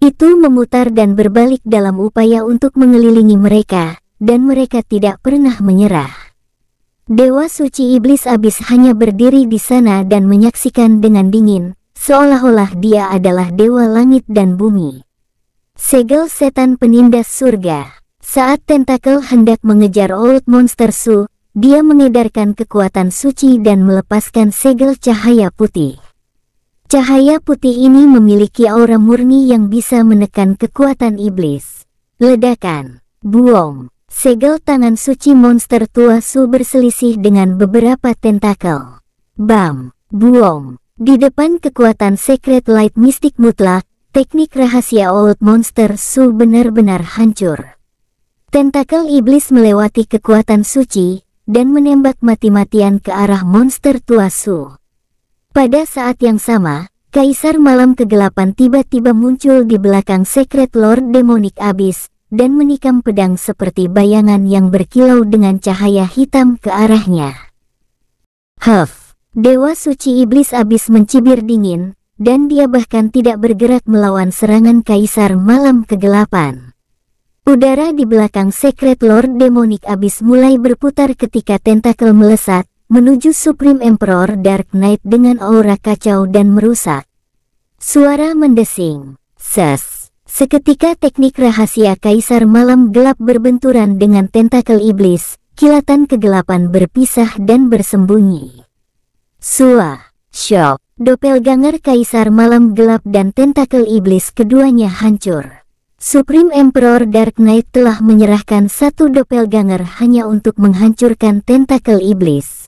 Itu memutar dan berbalik dalam upaya untuk mengelilingi mereka, dan mereka tidak pernah menyerah. Dewa suci iblis abis hanya berdiri di sana dan menyaksikan dengan dingin, seolah-olah dia adalah dewa langit dan bumi. Segel setan penindas surga. Saat tentakel hendak mengejar old monster su, dia mengedarkan kekuatan suci dan melepaskan segel cahaya putih. Cahaya putih ini memiliki aura murni yang bisa menekan kekuatan iblis. Ledakan, buong, segel tangan suci monster tua Su berselisih dengan beberapa tentakel. Bam, buong, di depan kekuatan Secret Light Mystic mutlak, teknik rahasia Old Monster Su benar-benar hancur. Tentakel iblis melewati kekuatan suci dan menembak mati-matian ke arah monster tua Su. Pada saat yang sama, Kaisar Malam Kegelapan tiba-tiba muncul di belakang Secret Lord Demonic Abyss dan menikam pedang seperti bayangan yang berkilau dengan cahaya hitam ke arahnya. Huff, Dewa Suci Iblis Abyss mencibir dingin, dan dia bahkan tidak bergerak melawan serangan Kaisar Malam Kegelapan. Udara di belakang Secret Lord Demonic Abyss mulai berputar ketika tentakel melesat, menuju Supreme Emperor Dark Knight dengan aura kacau dan merusak. Suara mendesing, ses. Seketika teknik rahasia Kaisar Malam Gelap berbenturan dengan tentakel iblis, kilatan kegelapan berpisah dan bersembunyi. Sua, shock, doppelganger Kaisar Malam Gelap dan tentakel iblis keduanya hancur. Supreme Emperor Dark Knight telah menyerahkan satu doppelganger hanya untuk menghancurkan tentakel iblis.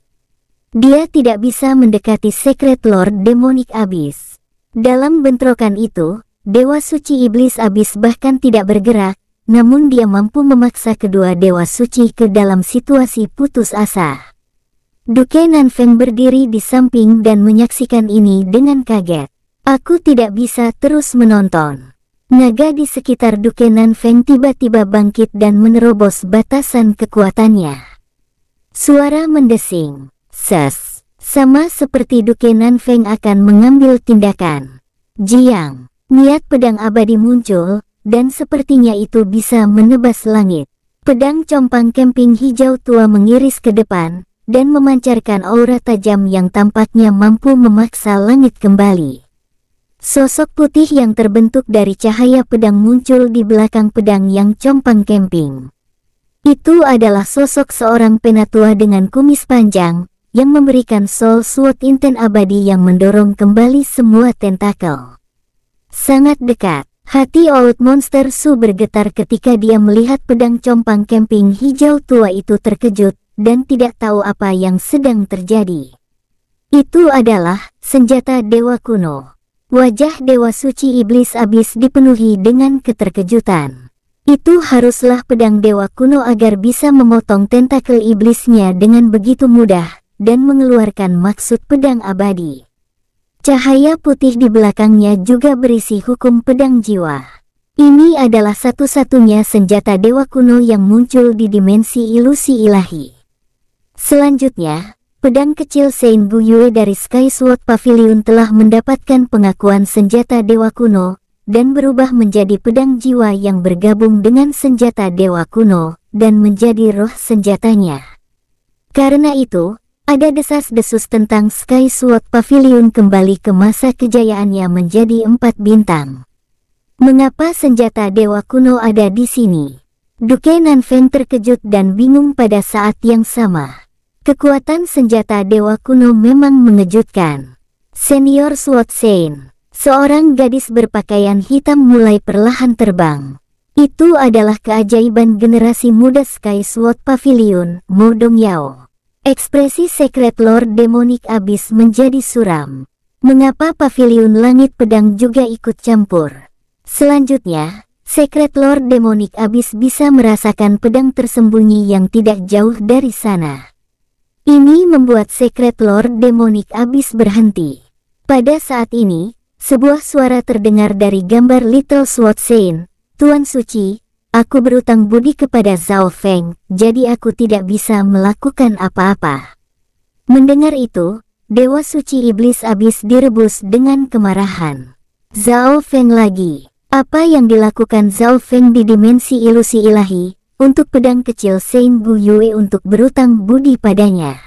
Dia tidak bisa mendekati Secret Lord Demonic Abyss. Dalam bentrokan itu, Dewa Suci Iblis Abyss bahkan tidak bergerak, namun dia mampu memaksa kedua Dewa Suci ke dalam situasi putus asa. Duke Nanfeng berdiri di samping dan menyaksikan ini dengan kaget. Aku tidak bisa terus menonton. Naga di sekitar Duke Nanfeng tiba-tiba bangkit dan menerobos batasan kekuatannya. Suara mendesing. Ses, sama seperti Dukenan Feng akan mengambil tindakan. Jiang, niat pedang abadi muncul, dan sepertinya itu bisa menebas langit. Pedang compang kemping hijau tua mengiris ke depan, dan memancarkan aura tajam yang tampaknya mampu memaksa langit kembali. Sosok putih yang terbentuk dari cahaya pedang muncul di belakang pedang yang compang kemping. Itu adalah sosok seorang penatua dengan kumis panjang, yang memberikan Soul Sword Inten abadi yang mendorong kembali semua tentakel. Sangat dekat, hati Old Monster Su bergetar ketika dia melihat pedang compang kemping hijau tua itu terkejut dan tidak tahu apa yang sedang terjadi. Itu adalah senjata dewa kuno. Wajah Dewa Suci Iblis abis dipenuhi dengan keterkejutan. Itu haruslah pedang Dewa kuno agar bisa memotong tentakel iblisnya dengan begitu mudah, dan mengeluarkan maksud pedang abadi. Cahaya putih di belakangnya juga berisi hukum pedang jiwa. Ini adalah satu-satunya senjata dewa kuno yang muncul di dimensi ilusi ilahi. Selanjutnya, pedang kecil Saint Guyue dari Sky Sword Pavilion telah mendapatkan pengakuan senjata dewa kuno dan berubah menjadi pedang jiwa yang bergabung dengan senjata dewa kuno dan menjadi roh senjatanya. Karena itu, ada desas-desus tentang Sky Sword Pavilion kembali ke masa kejayaannya menjadi empat bintang. Mengapa senjata dewa kuno ada di sini? Duke Nanfeng terkejut dan bingung pada saat yang sama. Kekuatan senjata dewa kuno memang mengejutkan. Senior Sword Saint, seorang gadis berpakaian hitam mulai perlahan terbang. Itu adalah keajaiban generasi muda Sky Sword Pavilion, Mo Yao. Ekspresi Secret Lord Demonic Abyss menjadi suram. Mengapa pavilion langit pedang juga ikut campur? Selanjutnya, Secret Lord Demonic Abyss bisa merasakan pedang tersembunyi yang tidak jauh dari sana. Ini membuat Secret Lord Demonic Abyss berhenti. Pada saat ini, sebuah suara terdengar dari gambar Little Sword Saint, Tuan Suci, Aku berutang budi kepada Zhao Feng, jadi aku tidak bisa melakukan apa-apa. Mendengar itu, Dewa Suci Iblis abis direbus dengan kemarahan. Zhao Feng lagi. Apa yang dilakukan Zhao Feng di dimensi ilusi ilahi, untuk pedang kecil Saint Gu Yue untuk berutang budi padanya.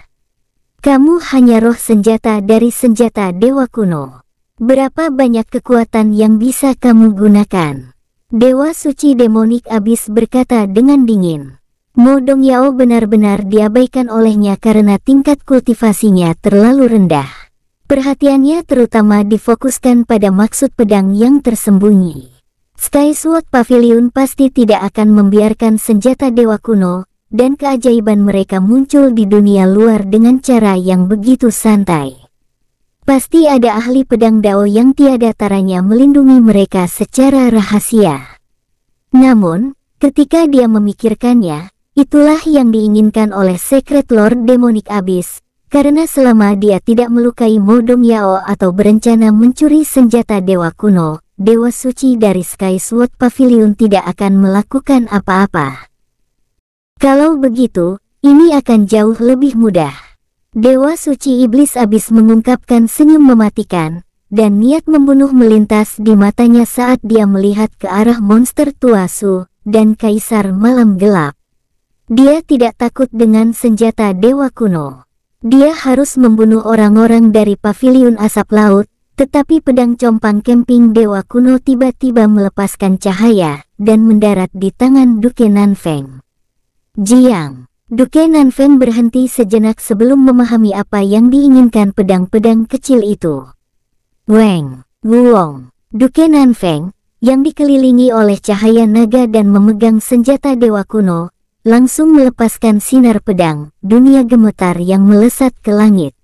Kamu hanya roh senjata dari senjata Dewa Kuno. Berapa banyak kekuatan yang bisa kamu gunakan? Dewa suci demonik abis berkata dengan dingin. Mo Dong Yao benar-benar diabaikan olehnya karena tingkat kultivasinya terlalu rendah. Perhatiannya terutama difokuskan pada maksud pedang yang tersembunyi. Sky Sword Pavilion pasti tidak akan membiarkan senjata dewa kuno dan keajaiban mereka muncul di dunia luar dengan cara yang begitu santai. Pasti ada ahli pedang Dao yang tiada taranya melindungi mereka secara rahasia. Namun, ketika dia memikirkannya, itulah yang diinginkan oleh Secret Lord Demonic Abyss, karena selama dia tidak melukai Modong Yao atau berencana mencuri senjata Dewa Kuno, Dewa Suci dari Sky Sword Pavilion tidak akan melakukan apa-apa. Kalau begitu, ini akan jauh lebih mudah. Dewa Suci Iblis abis mengungkapkan senyum mematikan, dan niat membunuh melintas di matanya saat dia melihat ke arah monster Tuasu dan Kaisar Malam Gelap. Dia tidak takut dengan senjata Dewa Kuno. Dia harus membunuh orang-orang dari pavilion Asap Laut, tetapi pedang compang kemping Dewa Kuno tiba-tiba melepaskan cahaya dan mendarat di tangan Duke Nanfeng. Jiang Duke Nanfen berhenti sejenak sebelum memahami apa yang diinginkan pedang-pedang kecil itu. Weng, Wuong, Duke Nanfeng, yang dikelilingi oleh cahaya naga dan memegang senjata dewa kuno, langsung melepaskan sinar pedang, dunia gemetar yang melesat ke langit.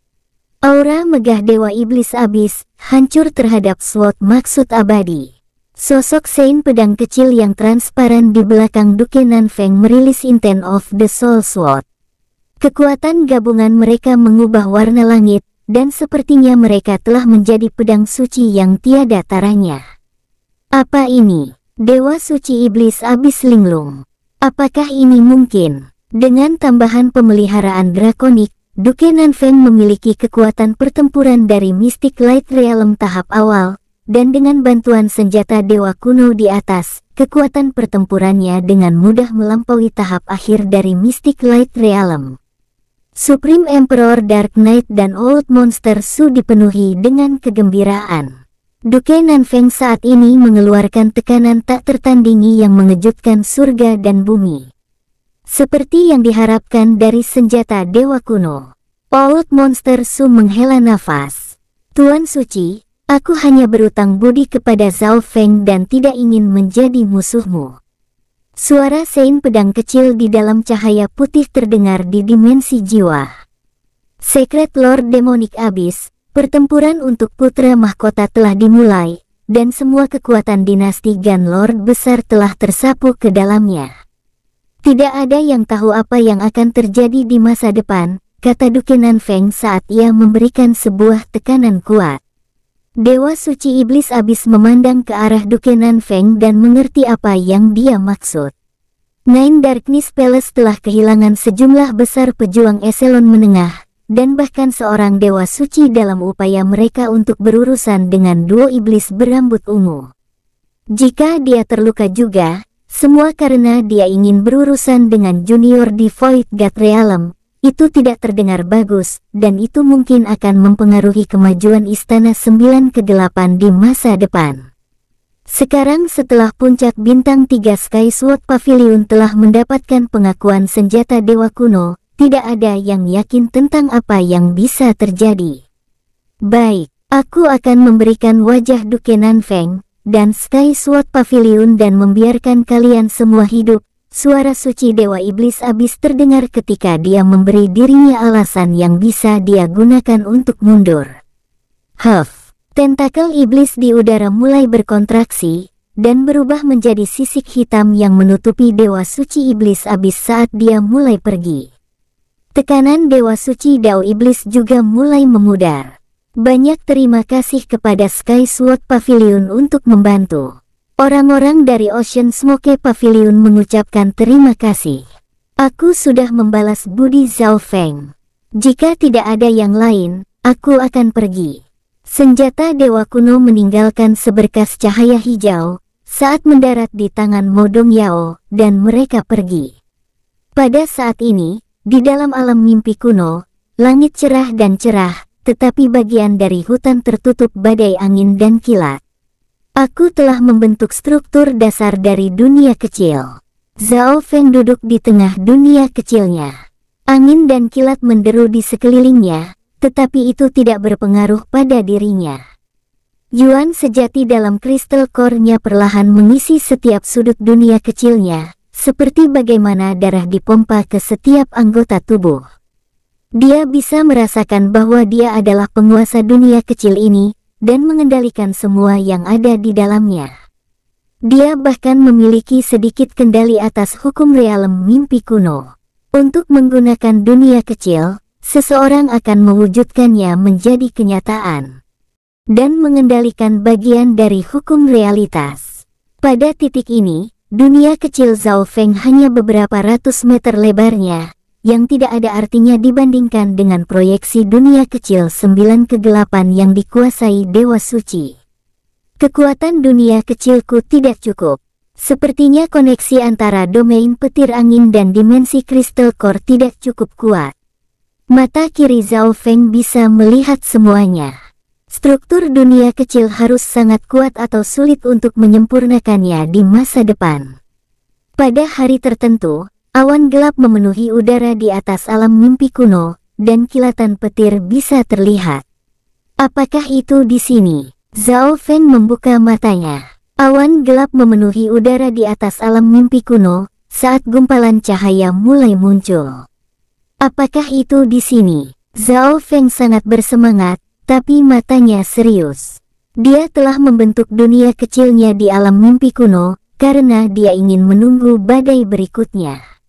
Aura megah dewa iblis abis, hancur terhadap SWOT maksud abadi. Sosok Sein pedang kecil yang transparan di belakang Duke Nanfeng merilis Intent of the Soul Sword. Kekuatan gabungan mereka mengubah warna langit, dan sepertinya mereka telah menjadi pedang suci yang tiada taranya. Apa ini? Dewa Suci Iblis Abis Linglung. Apakah ini mungkin? Dengan tambahan pemeliharaan drakonik, Duke Nanfeng memiliki kekuatan pertempuran dari Mystic Light Realm tahap awal, dan dengan bantuan senjata dewa kuno di atas, kekuatan pertempurannya dengan mudah melampaui tahap akhir dari Mystic Light Realm. Supreme Emperor Dark Knight dan Old Monster Su dipenuhi dengan kegembiraan. Duke Nanfeng saat ini mengeluarkan tekanan tak tertandingi yang mengejutkan surga dan bumi. Seperti yang diharapkan dari senjata dewa kuno, Old Monster Su menghela nafas. Tuan Suci, Aku hanya berutang budi kepada Zhao Feng dan tidak ingin menjadi musuhmu. Suara Sein pedang kecil di dalam cahaya putih terdengar di dimensi jiwa. Secret Lord Demonic Abyss, pertempuran untuk putra mahkota telah dimulai, dan semua kekuatan dinasti Gun Lord besar telah tersapu ke dalamnya. Tidak ada yang tahu apa yang akan terjadi di masa depan, kata Dukenan Feng saat ia memberikan sebuah tekanan kuat. Dewa Suci Iblis abis memandang ke arah Duke Feng dan mengerti apa yang dia maksud. Nine Darkness Palace telah kehilangan sejumlah besar pejuang eselon menengah, dan bahkan seorang Dewa Suci dalam upaya mereka untuk berurusan dengan duo iblis berambut ungu. Jika dia terluka juga, semua karena dia ingin berurusan dengan junior di Void God Realm, itu tidak terdengar bagus, dan itu mungkin akan mempengaruhi kemajuan Istana Sembilan Kegelapan di masa depan. Sekarang setelah puncak bintang tiga Sky Sword Pavilion telah mendapatkan pengakuan senjata Dewa Kuno, tidak ada yang yakin tentang apa yang bisa terjadi. Baik, aku akan memberikan wajah Duke Feng dan Sky Sword Pavilion dan membiarkan kalian semua hidup Suara suci Dewa Iblis abis terdengar ketika dia memberi dirinya alasan yang bisa dia gunakan untuk mundur. Huff, tentakel iblis di udara mulai berkontraksi, dan berubah menjadi sisik hitam yang menutupi Dewa Suci Iblis abis saat dia mulai pergi. Tekanan Dewa Suci Dao Iblis juga mulai memudar. Banyak terima kasih kepada Sky Sword Pavilion untuk membantu. Orang-orang dari Ocean Smoke Pavilion mengucapkan terima kasih. Aku sudah membalas budi Zhao Feng. Jika tidak ada yang lain, aku akan pergi. Senjata Dewa Kuno meninggalkan seberkas cahaya hijau saat mendarat di tangan Modong Yao dan mereka pergi. Pada saat ini, di dalam alam mimpi kuno, langit cerah dan cerah, tetapi bagian dari hutan tertutup badai angin dan kilat. Aku telah membentuk struktur dasar dari dunia kecil. Zhao Feng duduk di tengah dunia kecilnya. Angin dan kilat menderu di sekelilingnya, tetapi itu tidak berpengaruh pada dirinya. Yuan sejati dalam kristal kornya perlahan mengisi setiap sudut dunia kecilnya, seperti bagaimana darah dipompa ke setiap anggota tubuh. Dia bisa merasakan bahwa dia adalah penguasa dunia kecil ini, dan mengendalikan semua yang ada di dalamnya. Dia bahkan memiliki sedikit kendali atas hukum realem mimpi kuno. Untuk menggunakan dunia kecil, seseorang akan mewujudkannya menjadi kenyataan dan mengendalikan bagian dari hukum realitas. Pada titik ini, dunia kecil Zhao Feng hanya beberapa ratus meter lebarnya, yang tidak ada artinya dibandingkan dengan proyeksi dunia kecil sembilan kegelapan yang dikuasai Dewa Suci. Kekuatan dunia kecilku tidak cukup. Sepertinya koneksi antara domain petir angin dan dimensi kristal core tidak cukup kuat. Mata kiri Zhao Feng bisa melihat semuanya. Struktur dunia kecil harus sangat kuat atau sulit untuk menyempurnakannya di masa depan. Pada hari tertentu, Awan gelap memenuhi udara di atas alam mimpi kuno, dan kilatan petir bisa terlihat. Apakah itu di sini? Zhao Feng membuka matanya. Awan gelap memenuhi udara di atas alam mimpi kuno, saat gumpalan cahaya mulai muncul. Apakah itu di sini? Zhao Feng sangat bersemangat, tapi matanya serius. Dia telah membentuk dunia kecilnya di alam mimpi kuno, karena dia ingin menunggu badai berikutnya.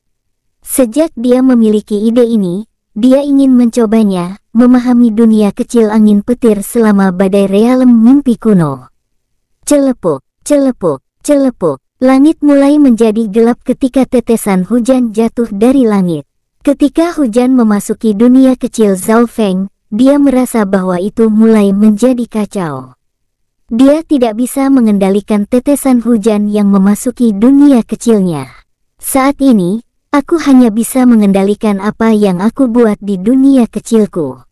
Sejak dia memiliki ide ini, dia ingin mencobanya, memahami dunia kecil angin petir selama badai realem mimpi kuno. Celepuk, celepuk, celepuk, langit mulai menjadi gelap ketika tetesan hujan jatuh dari langit. Ketika hujan memasuki dunia kecil Zhao Feng, dia merasa bahwa itu mulai menjadi kacau. Dia tidak bisa mengendalikan tetesan hujan yang memasuki dunia kecilnya. Saat ini, Aku hanya bisa mengendalikan apa yang aku buat di dunia kecilku.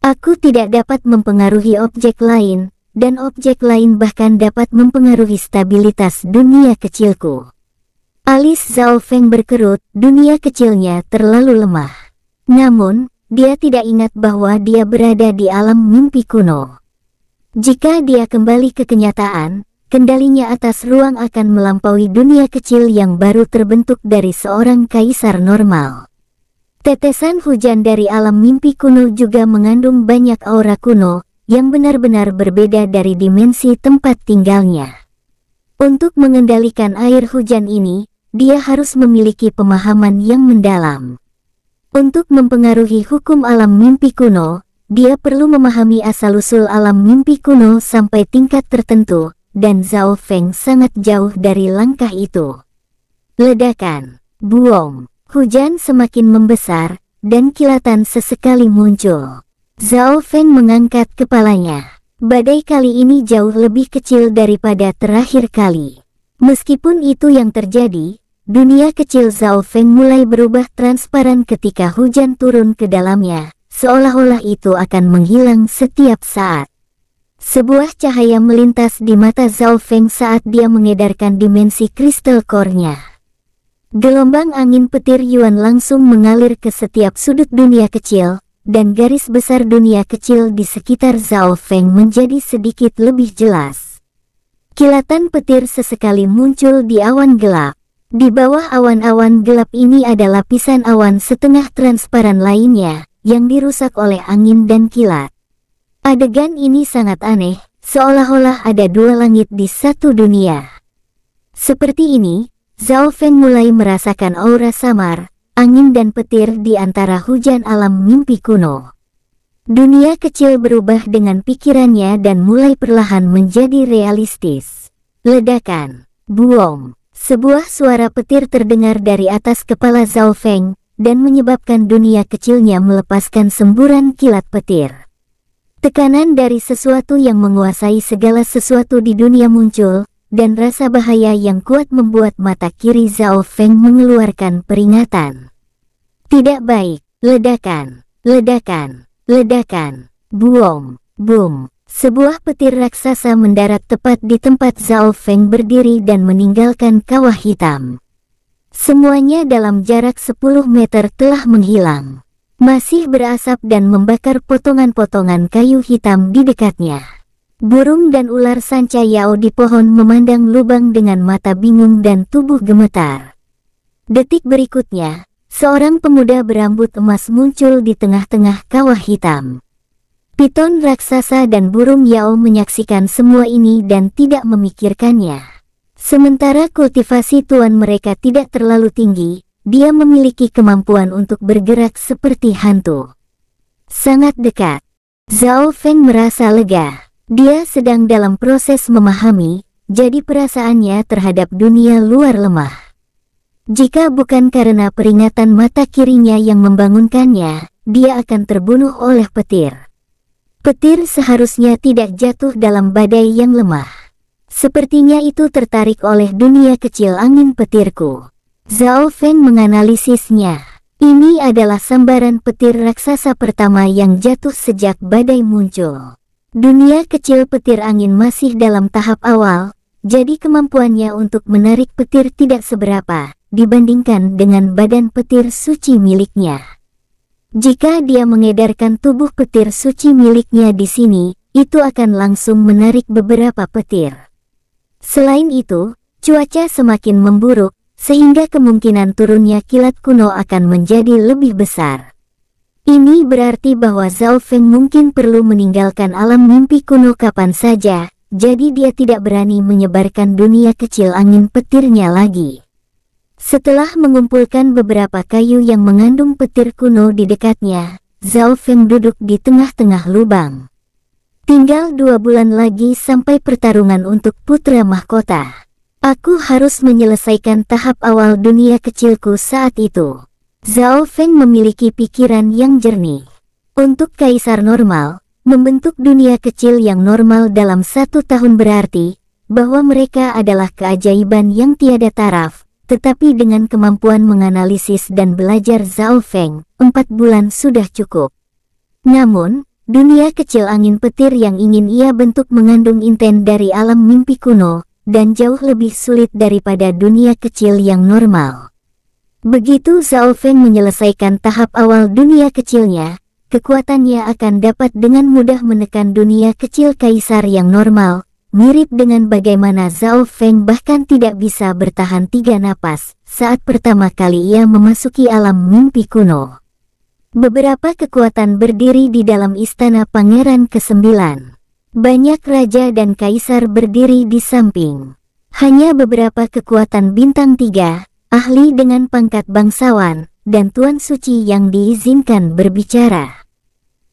Aku tidak dapat mempengaruhi objek lain, dan objek lain bahkan dapat mempengaruhi stabilitas dunia kecilku. Alis Zhao Feng berkerut, dunia kecilnya terlalu lemah. Namun, dia tidak ingat bahwa dia berada di alam mimpi kuno. Jika dia kembali ke kenyataan, kendalinya atas ruang akan melampaui dunia kecil yang baru terbentuk dari seorang kaisar normal. Tetesan hujan dari alam mimpi kuno juga mengandung banyak aura kuno, yang benar-benar berbeda dari dimensi tempat tinggalnya. Untuk mengendalikan air hujan ini, dia harus memiliki pemahaman yang mendalam. Untuk mempengaruhi hukum alam mimpi kuno, dia perlu memahami asal-usul alam mimpi kuno sampai tingkat tertentu, dan Zhao Feng sangat jauh dari langkah itu. Ledakan, buong, hujan semakin membesar, dan kilatan sesekali muncul. Zhao Feng mengangkat kepalanya. Badai kali ini jauh lebih kecil daripada terakhir kali. Meskipun itu yang terjadi, dunia kecil Zhao Feng mulai berubah transparan ketika hujan turun ke dalamnya, seolah-olah itu akan menghilang setiap saat. Sebuah cahaya melintas di mata Zhao Feng saat dia mengedarkan dimensi kristal kornya. Gelombang angin petir Yuan langsung mengalir ke setiap sudut dunia kecil, dan garis besar dunia kecil di sekitar Zhao Feng menjadi sedikit lebih jelas. Kilatan petir sesekali muncul di awan gelap. Di bawah awan-awan gelap ini ada lapisan awan setengah transparan lainnya, yang dirusak oleh angin dan kilat. Adegan ini sangat aneh, seolah-olah ada dua langit di satu dunia. Seperti ini, Zhao Feng mulai merasakan aura samar, angin dan petir di antara hujan alam mimpi kuno. Dunia kecil berubah dengan pikirannya dan mulai perlahan menjadi realistis. Ledakan, buong, sebuah suara petir terdengar dari atas kepala Zhao Feng, dan menyebabkan dunia kecilnya melepaskan semburan kilat petir. Tekanan dari sesuatu yang menguasai segala sesuatu di dunia muncul, dan rasa bahaya yang kuat membuat mata kiri Zhao Feng mengeluarkan peringatan. Tidak baik, ledakan, ledakan, ledakan, buom, boom. Sebuah petir raksasa mendarat tepat di tempat Zhao Feng berdiri dan meninggalkan kawah hitam. Semuanya dalam jarak 10 meter telah menghilang masih berasap dan membakar potongan-potongan kayu hitam di dekatnya. Burung dan ular sanca Yao di pohon memandang lubang dengan mata bingung dan tubuh gemetar. Detik berikutnya, seorang pemuda berambut emas muncul di tengah-tengah kawah hitam. Piton raksasa dan burung Yao menyaksikan semua ini dan tidak memikirkannya. Sementara kultivasi tuan mereka tidak terlalu tinggi, dia memiliki kemampuan untuk bergerak seperti hantu. Sangat dekat. Zhao Feng merasa lega. Dia sedang dalam proses memahami, jadi perasaannya terhadap dunia luar lemah. Jika bukan karena peringatan mata kirinya yang membangunkannya, dia akan terbunuh oleh petir. Petir seharusnya tidak jatuh dalam badai yang lemah. Sepertinya itu tertarik oleh dunia kecil angin petirku. Zhao Feng menganalisisnya. Ini adalah sambaran petir raksasa pertama yang jatuh sejak badai muncul. Dunia kecil petir angin masih dalam tahap awal, jadi kemampuannya untuk menarik petir tidak seberapa dibandingkan dengan badan petir suci miliknya. Jika dia mengedarkan tubuh petir suci miliknya di sini, itu akan langsung menarik beberapa petir. Selain itu, cuaca semakin memburuk, sehingga kemungkinan turunnya kilat kuno akan menjadi lebih besar. Ini berarti bahwa Zhao Feng mungkin perlu meninggalkan alam mimpi kuno kapan saja, jadi dia tidak berani menyebarkan dunia kecil angin petirnya lagi. Setelah mengumpulkan beberapa kayu yang mengandung petir kuno di dekatnya, Zhao Feng duduk di tengah-tengah lubang. Tinggal dua bulan lagi sampai pertarungan untuk putra mahkota. Aku harus menyelesaikan tahap awal dunia kecilku saat itu. Zhao Feng memiliki pikiran yang jernih. Untuk kaisar normal, membentuk dunia kecil yang normal dalam satu tahun berarti bahwa mereka adalah keajaiban yang tiada taraf, tetapi dengan kemampuan menganalisis dan belajar Zhao Feng, empat bulan sudah cukup. Namun, dunia kecil angin petir yang ingin ia bentuk mengandung inten dari alam mimpi kuno, dan jauh lebih sulit daripada dunia kecil yang normal. Begitu Zhao Feng menyelesaikan tahap awal dunia kecilnya, kekuatannya akan dapat dengan mudah menekan dunia kecil kaisar yang normal, mirip dengan bagaimana Zhao Feng bahkan tidak bisa bertahan tiga napas saat pertama kali ia memasuki alam mimpi kuno. Beberapa kekuatan berdiri di dalam istana pangeran ke-9. Banyak raja dan kaisar berdiri di samping. Hanya beberapa kekuatan bintang tiga, ahli dengan pangkat bangsawan, dan Tuan Suci yang diizinkan berbicara.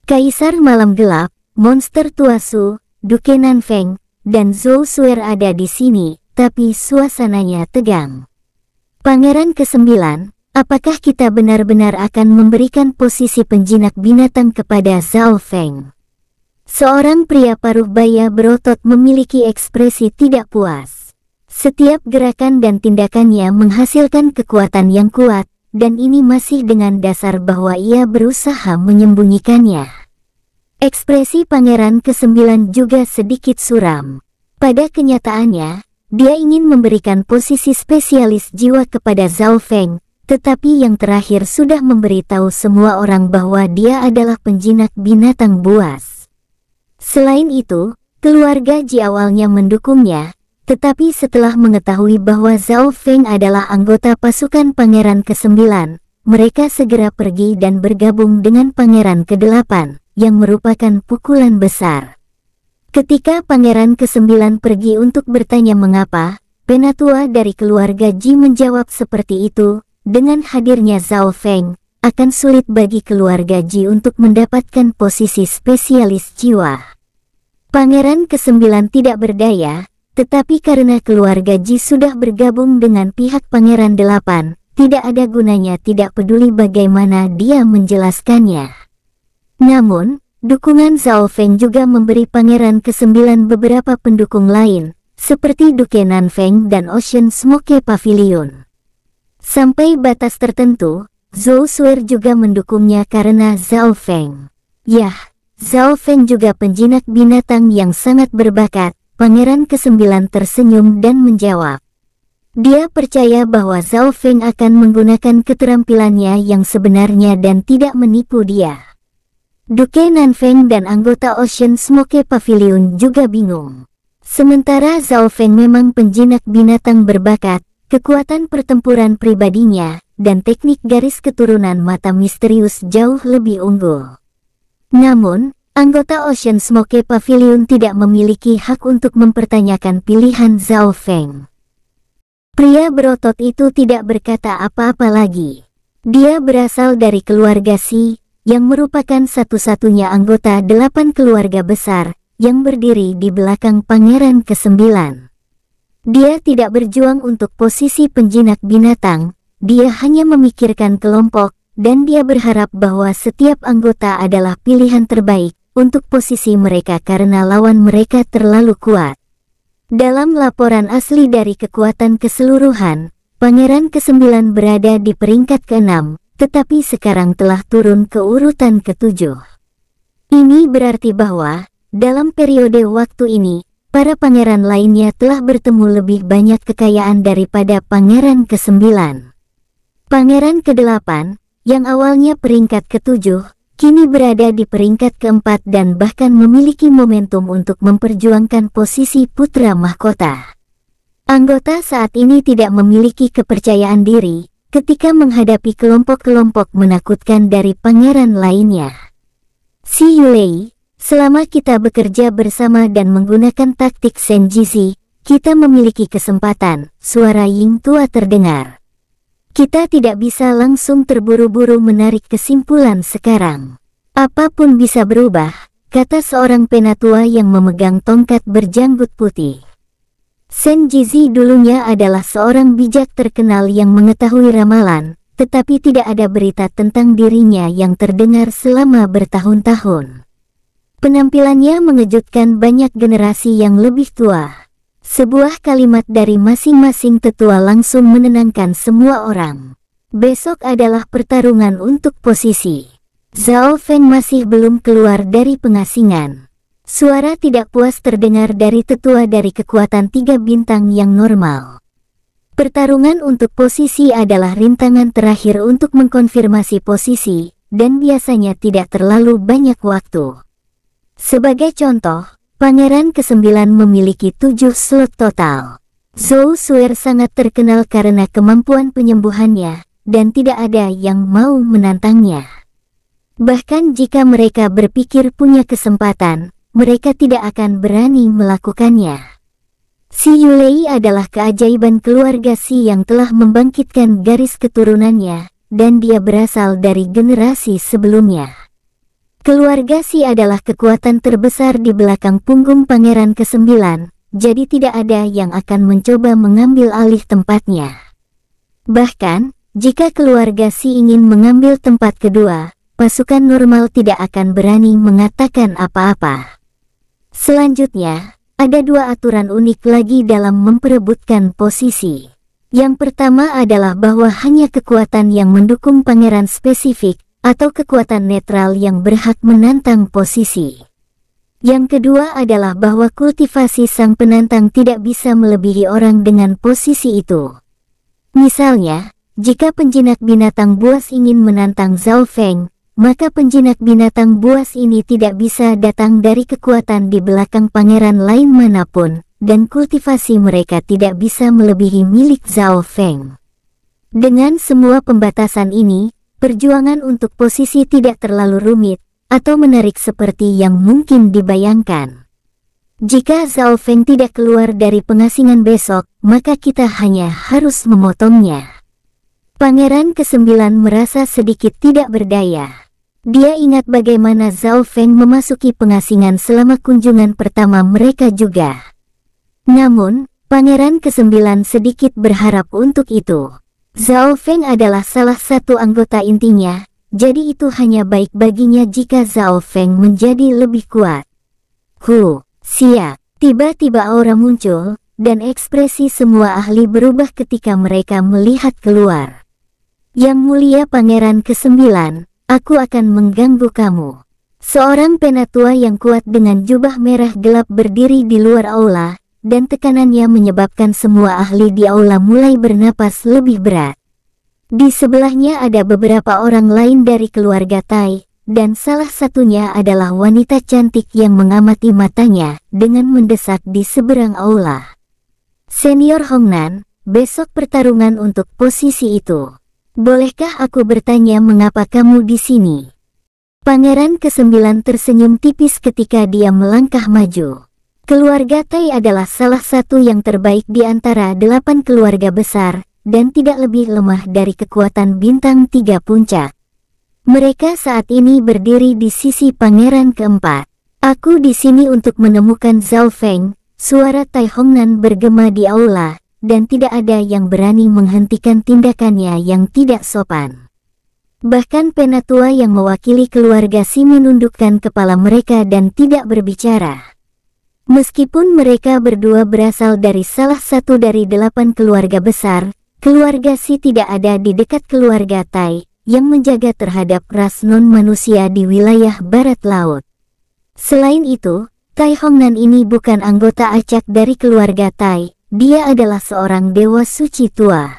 Kaisar Malam Gelap, Monster Tuasu, Duke Nanfeng, dan Zhou Suer ada di sini, tapi suasananya tegang. Pangeran ke-9, apakah kita benar-benar akan memberikan posisi penjinak binatang kepada Zhao Feng? Seorang pria paruh baya berotot memiliki ekspresi tidak puas. Setiap gerakan dan tindakannya menghasilkan kekuatan yang kuat, dan ini masih dengan dasar bahwa ia berusaha menyembunyikannya. Ekspresi pangeran kesembilan juga sedikit suram. Pada kenyataannya, dia ingin memberikan posisi spesialis jiwa kepada Zhao Feng, tetapi yang terakhir sudah memberitahu semua orang bahwa dia adalah penjinak binatang buas. Selain itu, keluarga Ji awalnya mendukungnya, tetapi setelah mengetahui bahwa Zhao Feng adalah anggota pasukan Pangeran ke-9, mereka segera pergi dan bergabung dengan Pangeran ke-8, yang merupakan pukulan besar. Ketika Pangeran ke-9 pergi untuk bertanya mengapa, penatua dari keluarga Ji menjawab seperti itu, dengan hadirnya Zhao Feng, akan sulit bagi keluarga Ji untuk mendapatkan posisi spesialis jiwa. Pangeran kesembilan tidak berdaya, tetapi karena keluarga Ji sudah bergabung dengan pihak Pangeran Delapan, tidak ada gunanya tidak peduli bagaimana dia menjelaskannya. Namun, dukungan Zhao Feng juga memberi Pangeran kesembilan beberapa pendukung lain, seperti Duke Nan Feng dan Ocean Smoke Pavilion. Sampai batas tertentu, Zhou Suer juga mendukungnya karena Zhao Feng. Yah, Zhao Feng juga penjinak binatang yang sangat berbakat, Pangeran Kesembilan tersenyum dan menjawab. Dia percaya bahwa Zhao Feng akan menggunakan keterampilannya yang sebenarnya dan tidak menipu dia. Duke Nanfeng dan anggota Ocean Smoke Pavilion juga bingung. Sementara Zhao Feng memang penjinak binatang berbakat, kekuatan pertempuran pribadinya, dan teknik garis keturunan mata misterius jauh lebih unggul. Namun, anggota Ocean Smoke Pavilion tidak memiliki hak untuk mempertanyakan pilihan Zhao Feng. Pria berotot itu tidak berkata apa-apa lagi. Dia berasal dari keluarga Si, yang merupakan satu-satunya anggota delapan keluarga besar yang berdiri di belakang Pangeran ke-9. Dia tidak berjuang untuk posisi penjinak binatang, dia hanya memikirkan kelompok, dan dia berharap bahwa setiap anggota adalah pilihan terbaik untuk posisi mereka karena lawan mereka terlalu kuat. Dalam laporan asli dari kekuatan keseluruhan, Pangeran ke-9 berada di peringkat ke-6, tetapi sekarang telah turun ke urutan ke-7. Ini berarti bahwa, dalam periode waktu ini, para pangeran lainnya telah bertemu lebih banyak kekayaan daripada pangeran ke-9. Pangeran ke-8, yang awalnya peringkat ketujuh, kini berada di peringkat keempat dan bahkan memiliki momentum untuk memperjuangkan posisi putra mahkota. Anggota saat ini tidak memiliki kepercayaan diri ketika menghadapi kelompok-kelompok menakutkan dari pangeran lainnya. Si Yulei, selama kita bekerja bersama dan menggunakan taktik Senjisi, kita memiliki kesempatan, suara Ying Tua terdengar. Kita tidak bisa langsung terburu-buru menarik kesimpulan sekarang. Apapun bisa berubah, kata seorang penatua yang memegang tongkat berjanggut putih. Sen Jizi dulunya adalah seorang bijak terkenal yang mengetahui ramalan, tetapi tidak ada berita tentang dirinya yang terdengar selama bertahun-tahun. Penampilannya mengejutkan banyak generasi yang lebih tua. Sebuah kalimat dari masing-masing tetua langsung menenangkan semua orang. Besok adalah pertarungan untuk posisi. Zhao Feng masih belum keluar dari pengasingan. Suara tidak puas terdengar dari tetua dari kekuatan tiga bintang yang normal. Pertarungan untuk posisi adalah rintangan terakhir untuk mengkonfirmasi posisi, dan biasanya tidak terlalu banyak waktu. Sebagai contoh, Pangeran ke-9 memiliki tujuh slot total. Zhou Suer sangat terkenal karena kemampuan penyembuhannya, dan tidak ada yang mau menantangnya. Bahkan jika mereka berpikir punya kesempatan, mereka tidak akan berani melakukannya. Si Yulei adalah keajaiban keluarga Si yang telah membangkitkan garis keturunannya, dan dia berasal dari generasi sebelumnya. Keluarga Si adalah kekuatan terbesar di belakang punggung Pangeran ke-9, jadi tidak ada yang akan mencoba mengambil alih tempatnya. Bahkan, jika keluarga Si ingin mengambil tempat kedua, pasukan normal tidak akan berani mengatakan apa-apa. Selanjutnya, ada dua aturan unik lagi dalam memperebutkan posisi. Yang pertama adalah bahwa hanya kekuatan yang mendukung pangeran spesifik atau kekuatan netral yang berhak menantang posisi. Yang kedua adalah bahwa kultivasi sang penantang tidak bisa melebihi orang dengan posisi itu. Misalnya, jika penjinak binatang buas ingin menantang Zhao Feng, maka penjinak binatang buas ini tidak bisa datang dari kekuatan di belakang pangeran lain manapun, dan kultivasi mereka tidak bisa melebihi milik Zhao Feng. Dengan semua pembatasan ini, Perjuangan untuk posisi tidak terlalu rumit, atau menarik seperti yang mungkin dibayangkan. Jika Zhao Feng tidak keluar dari pengasingan besok, maka kita hanya harus memotongnya. Pangeran kesembilan merasa sedikit tidak berdaya. Dia ingat bagaimana Zhao Feng memasuki pengasingan selama kunjungan pertama mereka juga. Namun, Pangeran kesembilan sedikit berharap untuk itu. Zhao Feng adalah salah satu anggota intinya, jadi itu hanya baik baginya jika Zhao Feng menjadi lebih kuat. Hu, siap, tiba-tiba aura muncul, dan ekspresi semua ahli berubah ketika mereka melihat keluar. Yang mulia pangeran ke-9, aku akan mengganggu kamu. Seorang penatua yang kuat dengan jubah merah gelap berdiri di luar aula, dan tekanannya menyebabkan semua ahli di aula mulai bernapas lebih berat. Di sebelahnya ada beberapa orang lain dari keluarga Tai, dan salah satunya adalah wanita cantik yang mengamati matanya dengan mendesak di seberang aula. Senior Hongnan, besok pertarungan untuk posisi itu. Bolehkah aku bertanya mengapa kamu di sini? Pangeran kesembilan tersenyum tipis ketika dia melangkah maju. Keluarga Tai adalah salah satu yang terbaik di antara delapan keluarga besar, dan tidak lebih lemah dari kekuatan bintang tiga puncak. Mereka saat ini berdiri di sisi pangeran keempat. Aku di sini untuk menemukan Zhao Feng, suara Tai Hongnan bergema di aula, dan tidak ada yang berani menghentikan tindakannya yang tidak sopan. Bahkan penatua yang mewakili keluarga Si menundukkan kepala mereka dan tidak berbicara. Meskipun mereka berdua berasal dari salah satu dari delapan keluarga besar, keluarga Si tidak ada di dekat keluarga Tai, yang menjaga terhadap ras non-manusia di wilayah barat laut. Selain itu, Tai Hongnan ini bukan anggota acak dari keluarga Tai, dia adalah seorang dewa suci tua.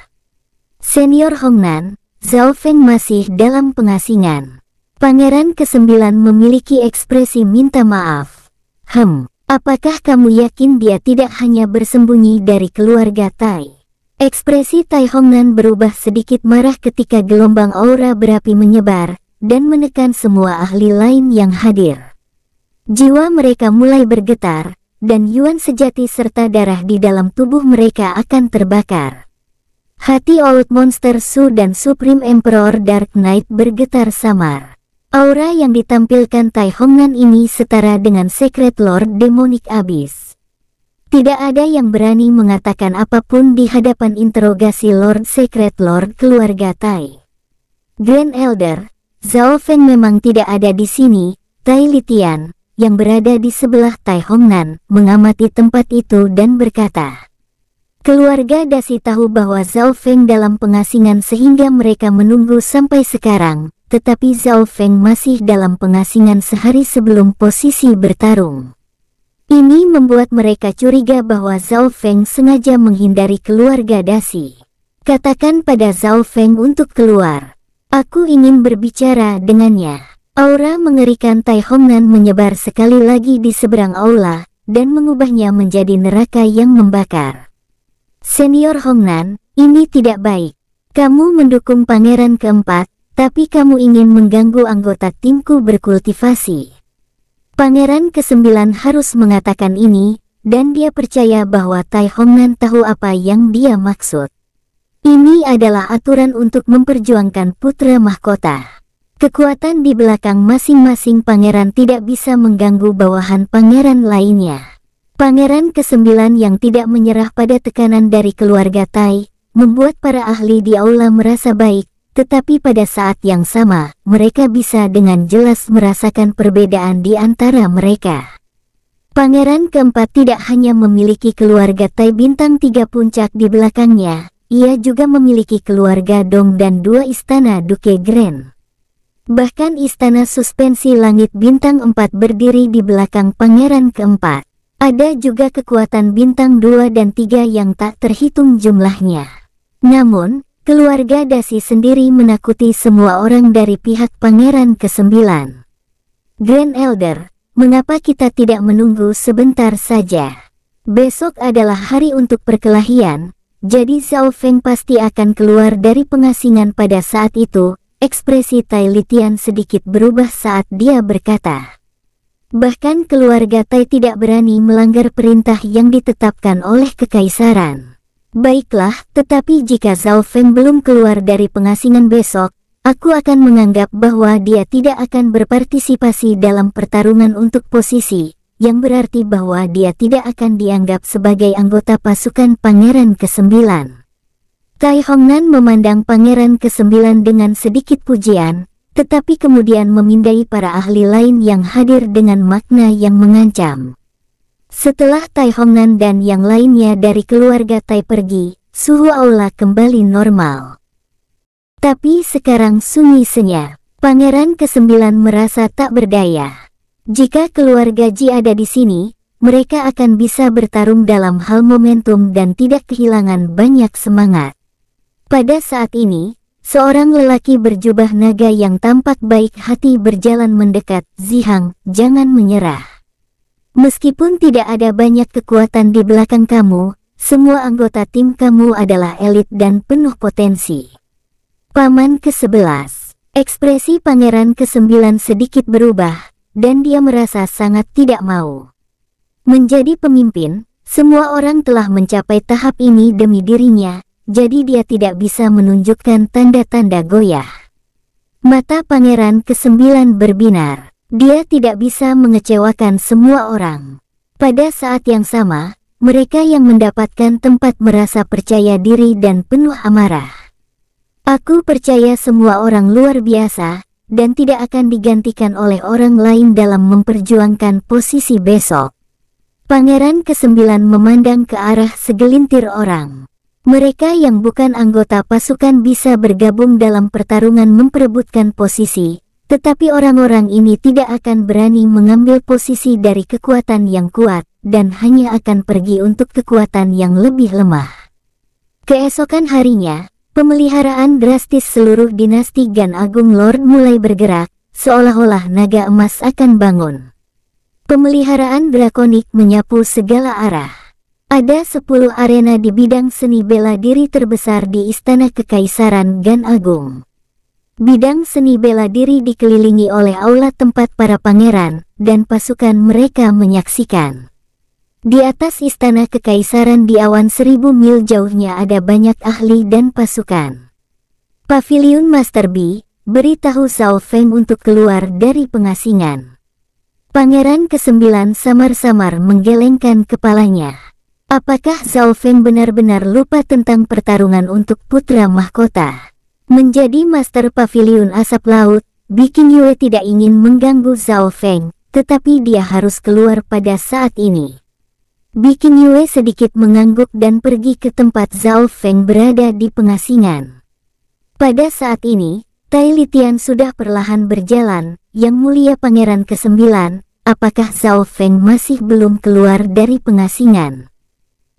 Senior Hongnan, Zhao Feng masih dalam pengasingan. Pangeran ke-9 memiliki ekspresi minta maaf. Hem. Apakah kamu yakin dia tidak hanya bersembunyi dari keluarga Tai? Ekspresi Tai Hongnan berubah sedikit marah ketika gelombang aura berapi menyebar dan menekan semua ahli lain yang hadir. Jiwa mereka mulai bergetar, dan yuan sejati serta darah di dalam tubuh mereka akan terbakar. Hati Old Monster Su dan Supreme Emperor Dark Knight bergetar samar. Aura yang ditampilkan Tai Hongan ini setara dengan Secret Lord Demonic Abyss. Tidak ada yang berani mengatakan apapun di hadapan interogasi Lord Secret Lord keluarga Tai. Grand Elder, Zhao Feng memang tidak ada di sini, Tai Litian, yang berada di sebelah Tai Hongnan, mengamati tempat itu dan berkata, Keluarga Dasi tahu bahwa Zhao Feng dalam pengasingan sehingga mereka menunggu sampai sekarang, tetapi Zhao Feng masih dalam pengasingan sehari sebelum posisi bertarung. Ini membuat mereka curiga bahwa Zhao Feng sengaja menghindari keluarga Dasi. Katakan pada Zhao Feng untuk keluar. Aku ingin berbicara dengannya. Aura mengerikan Tai Hongnan menyebar sekali lagi di seberang aula dan mengubahnya menjadi neraka yang membakar. Senior Hongnan, ini tidak baik. Kamu mendukung pangeran keempat, tapi kamu ingin mengganggu anggota timku berkultivasi. Pangeran kesembilan harus mengatakan ini, dan dia percaya bahwa Tai Hongnan tahu apa yang dia maksud. Ini adalah aturan untuk memperjuangkan putra mahkota. Kekuatan di belakang masing-masing pangeran tidak bisa mengganggu bawahan pangeran lainnya. Pangeran kesembilan yang tidak menyerah pada tekanan dari keluarga Tai, membuat para ahli di aula merasa baik, tetapi pada saat yang sama, mereka bisa dengan jelas merasakan perbedaan di antara mereka. Pangeran keempat tidak hanya memiliki keluarga Tai Bintang Tiga Puncak di belakangnya, ia juga memiliki keluarga Dong dan dua istana Duke Grand. Bahkan istana suspensi langit bintang empat berdiri di belakang pangeran keempat. Ada juga kekuatan bintang dua dan tiga yang tak terhitung jumlahnya. Namun, keluarga Dasi sendiri menakuti semua orang dari pihak Pangeran ke-9. Grand Elder, mengapa kita tidak menunggu sebentar saja? Besok adalah hari untuk perkelahian, jadi Zhao Feng pasti akan keluar dari pengasingan pada saat itu, ekspresi Tai Litian sedikit berubah saat dia berkata. Bahkan keluarga Tai tidak berani melanggar perintah yang ditetapkan oleh kekaisaran. Baiklah, tetapi jika Zhao Fen belum keluar dari pengasingan besok, aku akan menganggap bahwa dia tidak akan berpartisipasi dalam pertarungan untuk posisi, yang berarti bahwa dia tidak akan dianggap sebagai anggota pasukan Pangeran ke-9. Tai Hongnan memandang Pangeran ke-9 dengan sedikit pujian, tetapi kemudian memindai para ahli lain yang hadir dengan makna yang mengancam. Setelah Tai Hongnan dan yang lainnya dari keluarga Tai pergi, suhu aula kembali normal. Tapi sekarang sunyi senyap. Pangeran kesembilan merasa tak berdaya. Jika keluarga Ji ada di sini, mereka akan bisa bertarung dalam hal momentum dan tidak kehilangan banyak semangat. Pada saat ini, seorang lelaki berjubah naga yang tampak baik hati berjalan mendekat Zihang, jangan menyerah. Meskipun tidak ada banyak kekuatan di belakang kamu, semua anggota tim kamu adalah elit dan penuh potensi. Paman ke-11 Ekspresi pangeran ke-9 sedikit berubah, dan dia merasa sangat tidak mau. Menjadi pemimpin, semua orang telah mencapai tahap ini demi dirinya, jadi dia tidak bisa menunjukkan tanda-tanda goyah. Mata pangeran kesembilan berbinar. Dia tidak bisa mengecewakan semua orang. Pada saat yang sama, mereka yang mendapatkan tempat merasa percaya diri dan penuh amarah. Aku percaya semua orang luar biasa, dan tidak akan digantikan oleh orang lain dalam memperjuangkan posisi besok. Pangeran ke-9 memandang ke arah segelintir orang. Mereka yang bukan anggota pasukan bisa bergabung dalam pertarungan memperebutkan posisi, tetapi orang-orang ini tidak akan berani mengambil posisi dari kekuatan yang kuat dan hanya akan pergi untuk kekuatan yang lebih lemah. Keesokan harinya, pemeliharaan drastis seluruh dinasti Gan Agung Lord mulai bergerak, seolah-olah naga emas akan bangun. Pemeliharaan drakonik menyapu segala arah. Ada 10 arena di bidang seni bela diri terbesar di Istana Kekaisaran Gan Agung. Bidang seni bela diri dikelilingi oleh aula tempat para pangeran dan pasukan mereka menyaksikan. Di atas istana kekaisaran di awan seribu mil jauhnya ada banyak ahli dan pasukan. Paviliun Master B beritahu Sao Feng untuk keluar dari pengasingan. Pangeran ke-9 samar-samar menggelengkan kepalanya. Apakah Zhao Feng benar-benar lupa tentang pertarungan untuk putra mahkota? Menjadi Master Pavilion Asap Laut, bikin Yue tidak ingin mengganggu Zhao Feng, tetapi dia harus keluar pada saat ini. Bikin Yue sedikit mengangguk dan pergi ke tempat Zhao Feng berada di pengasingan. Pada saat ini, Tai Litian sudah perlahan berjalan, Yang Mulia Pangeran ke-9, apakah Zhao Feng masih belum keluar dari pengasingan?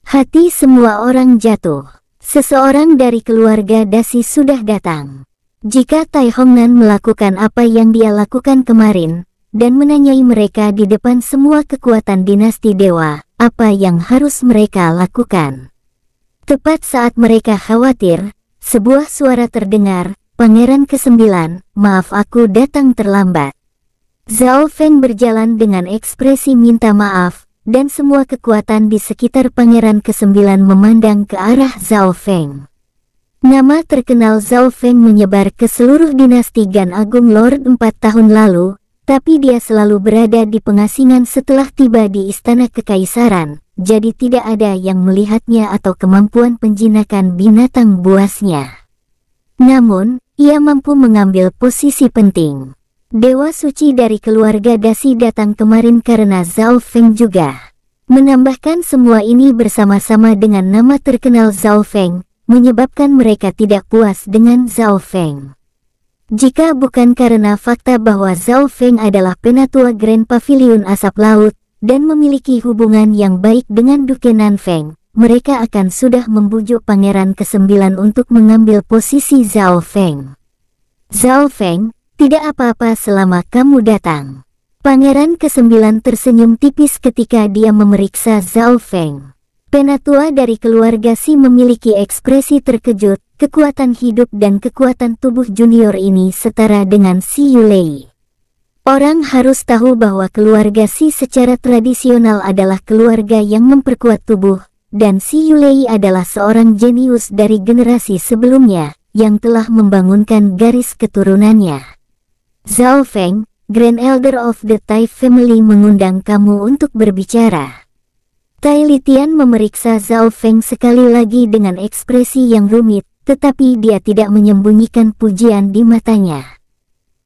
Hati semua orang jatuh. Seseorang dari keluarga Dasi sudah datang. Jika Tai Hongnan melakukan apa yang dia lakukan kemarin, dan menanyai mereka di depan semua kekuatan dinasti dewa, apa yang harus mereka lakukan. Tepat saat mereka khawatir, sebuah suara terdengar, Pangeran kesembilan, maaf aku datang terlambat. Zhao Feng berjalan dengan ekspresi minta maaf, dan semua kekuatan di sekitar Pangeran Kesembilan memandang ke arah Zhao Feng. Nama terkenal Zhao Feng menyebar ke seluruh dinasti Gan Agung Lord empat tahun lalu, tapi dia selalu berada di pengasingan setelah tiba di Istana Kekaisaran, jadi tidak ada yang melihatnya atau kemampuan penjinakan binatang buasnya. Namun, ia mampu mengambil posisi penting. Dewa suci dari keluarga Dasi datang kemarin karena Zhao Feng juga. Menambahkan semua ini bersama-sama dengan nama terkenal Zhao Feng, menyebabkan mereka tidak puas dengan Zhao Feng. Jika bukan karena fakta bahwa Zhao Feng adalah penatua Grand Pavilion Asap Laut, dan memiliki hubungan yang baik dengan Duke Feng mereka akan sudah membujuk Pangeran ke-9 untuk mengambil posisi Zhao Feng. Zhao Feng, tidak apa-apa selama kamu datang. Pangeran kesembilan tersenyum tipis ketika dia memeriksa Zhao Feng. Penatua dari keluarga Si memiliki ekspresi terkejut, kekuatan hidup dan kekuatan tubuh junior ini setara dengan Si Yulei. Orang harus tahu bahwa keluarga Si secara tradisional adalah keluarga yang memperkuat tubuh, dan Si Yulei adalah seorang jenius dari generasi sebelumnya, yang telah membangunkan garis keturunannya. Zhao Feng, Grand Elder of the Tai Family mengundang kamu untuk berbicara. Tai Litian memeriksa Zhao Feng sekali lagi dengan ekspresi yang rumit, tetapi dia tidak menyembunyikan pujian di matanya.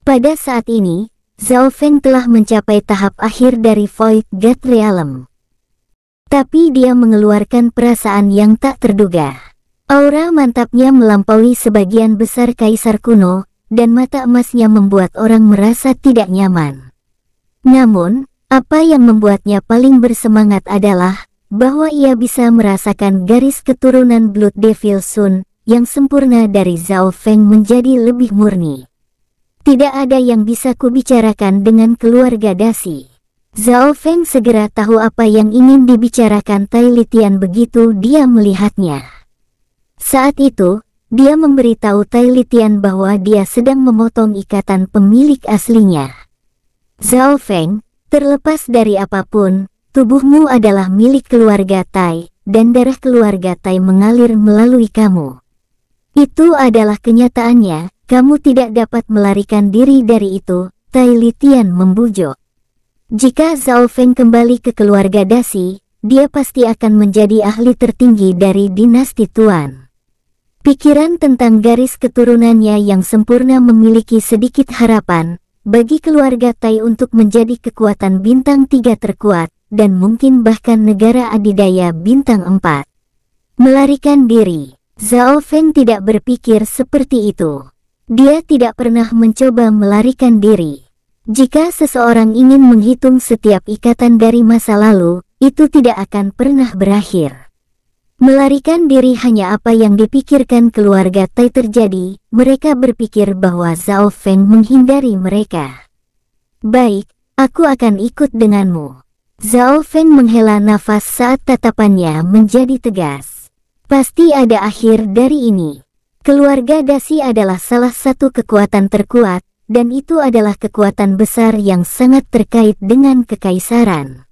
Pada saat ini, Zhao Feng telah mencapai tahap akhir dari Void God Realm. Tapi dia mengeluarkan perasaan yang tak terduga. Aura mantapnya melampaui sebagian besar kaisar kuno, dan mata emasnya membuat orang merasa tidak nyaman. Namun, apa yang membuatnya paling bersemangat adalah bahwa ia bisa merasakan garis keturunan Blood Devil Sun yang sempurna dari Zhao Feng menjadi lebih murni. Tidak ada yang bisa kubicarakan dengan keluarga Dasi. Zhao Feng segera tahu apa yang ingin dibicarakan Tai Litian begitu dia melihatnya. Saat itu, dia memberitahu Tai Litian bahwa dia sedang memotong ikatan pemilik aslinya. Zhao Feng, terlepas dari apapun, tubuhmu adalah milik keluarga Tai, dan darah keluarga Tai mengalir melalui kamu. Itu adalah kenyataannya, kamu tidak dapat melarikan diri dari itu, Tai Litian membujuk. Jika Zhao Feng kembali ke keluarga Dasi, dia pasti akan menjadi ahli tertinggi dari dinasti Tuan. Pikiran tentang garis keturunannya yang sempurna memiliki sedikit harapan bagi keluarga Tai untuk menjadi kekuatan bintang tiga terkuat dan mungkin bahkan negara adidaya bintang empat. Melarikan diri, Zhao Feng tidak berpikir seperti itu. Dia tidak pernah mencoba melarikan diri. Jika seseorang ingin menghitung setiap ikatan dari masa lalu, itu tidak akan pernah berakhir. Melarikan diri hanya apa yang dipikirkan keluarga Tai terjadi, mereka berpikir bahwa Zhao Feng menghindari mereka. Baik, aku akan ikut denganmu. Zhao Feng menghela nafas saat tatapannya menjadi tegas. Pasti ada akhir dari ini. Keluarga Dasi adalah salah satu kekuatan terkuat, dan itu adalah kekuatan besar yang sangat terkait dengan kekaisaran.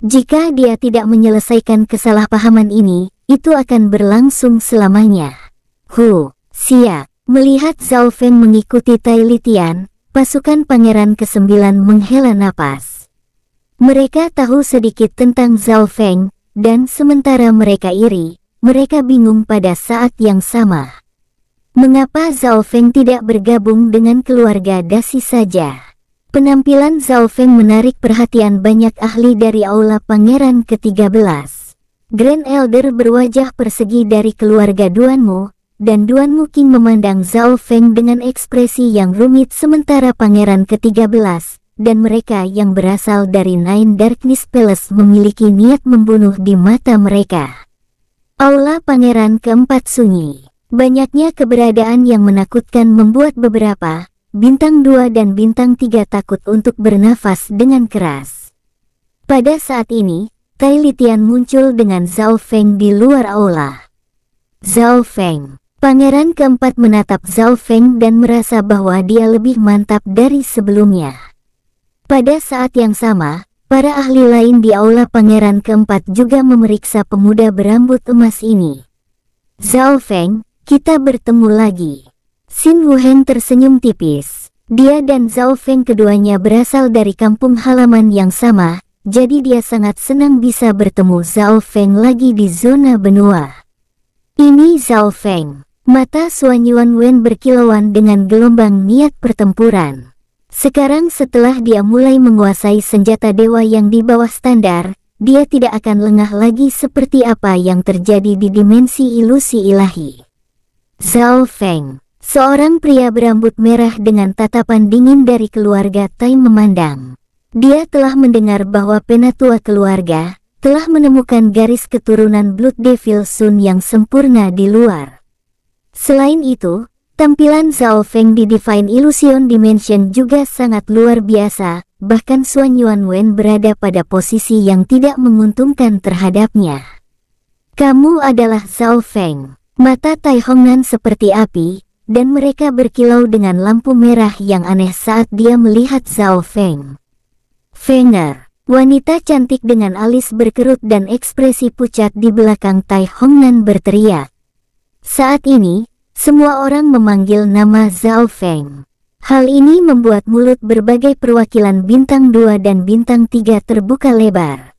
Jika dia tidak menyelesaikan kesalahpahaman ini, itu akan berlangsung selamanya. Hu, Xia, melihat Zhao Feng mengikuti Tai Litian, pasukan pangeran ke-9 menghela napas. Mereka tahu sedikit tentang Zhao Feng, dan sementara mereka iri, mereka bingung pada saat yang sama. Mengapa Zhao Feng tidak bergabung dengan keluarga Dasi saja? Penampilan Zhao Feng menarik perhatian banyak ahli dari Aula Pangeran ke-13. Grand Elder berwajah persegi dari keluarga Duanmu, dan Duan Muking memandang Zhao Feng dengan ekspresi yang rumit sementara Pangeran ke-13, dan mereka yang berasal dari Nine Darkness Palace memiliki niat membunuh di mata mereka. Aula Pangeran keempat sunyi. Banyaknya keberadaan yang menakutkan membuat beberapa, bintang 2 dan bintang 3 takut untuk bernafas dengan keras. Pada saat ini, Tai Litian muncul dengan Zhao Feng di luar aula. Zhao Feng, pangeran keempat menatap Zhao Feng dan merasa bahwa dia lebih mantap dari sebelumnya. Pada saat yang sama, Para ahli lain di aula pangeran keempat juga memeriksa pemuda berambut emas ini. Zhao Feng, kita bertemu lagi. Xin Wuhen tersenyum tipis. Dia dan Zhao Feng keduanya berasal dari kampung halaman yang sama, jadi dia sangat senang bisa bertemu Zhao Feng lagi di zona benua. Ini Zhao Feng. Mata Suan Yuan Wen berkilauan dengan gelombang niat pertempuran. Sekarang setelah dia mulai menguasai senjata dewa yang di bawah standar, dia tidak akan lengah lagi seperti apa yang terjadi di dimensi ilusi ilahi. Zhao Feng, Seorang pria berambut merah dengan tatapan dingin dari keluarga Tai memandang. Dia telah mendengar bahwa penatua keluarga telah menemukan garis keturunan Blood Devil Sun yang sempurna di luar. Selain itu, tampilan Zhao Feng di Divine Illusion Dimension juga sangat luar biasa, bahkan Xuan Yuan Wen berada pada posisi yang tidak menguntungkan terhadapnya. Kamu adalah Zhao Feng. Mata Tai Hongnan seperti api, dan mereka berkilau dengan lampu merah yang aneh saat dia melihat Zhao Feng. Fenger, wanita cantik dengan alis berkerut dan ekspresi pucat di belakang Tai Hongnan berteriak. Saat ini, semua orang memanggil nama Zhao Feng. Hal ini membuat mulut berbagai perwakilan bintang 2 dan bintang 3 terbuka lebar.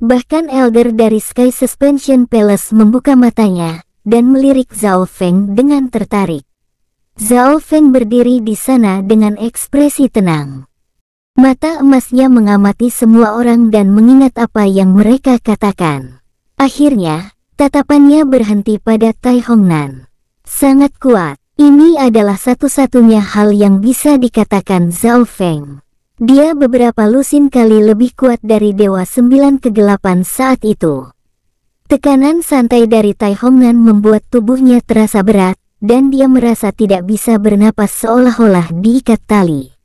Bahkan elder dari Sky Suspension Palace membuka matanya dan melirik Zhao Feng dengan tertarik. Zhao Feng berdiri di sana dengan ekspresi tenang. Mata emasnya mengamati semua orang dan mengingat apa yang mereka katakan. Akhirnya, tatapannya berhenti pada Tai Hongnan. Sangat kuat. Ini adalah satu-satunya hal yang bisa dikatakan Zhao Feng. Dia beberapa lusin kali lebih kuat dari Dewa Sembilan Kegelapan saat itu. Tekanan santai dari Tai Hongnan membuat tubuhnya terasa berat, dan dia merasa tidak bisa bernapas seolah-olah diikat tali.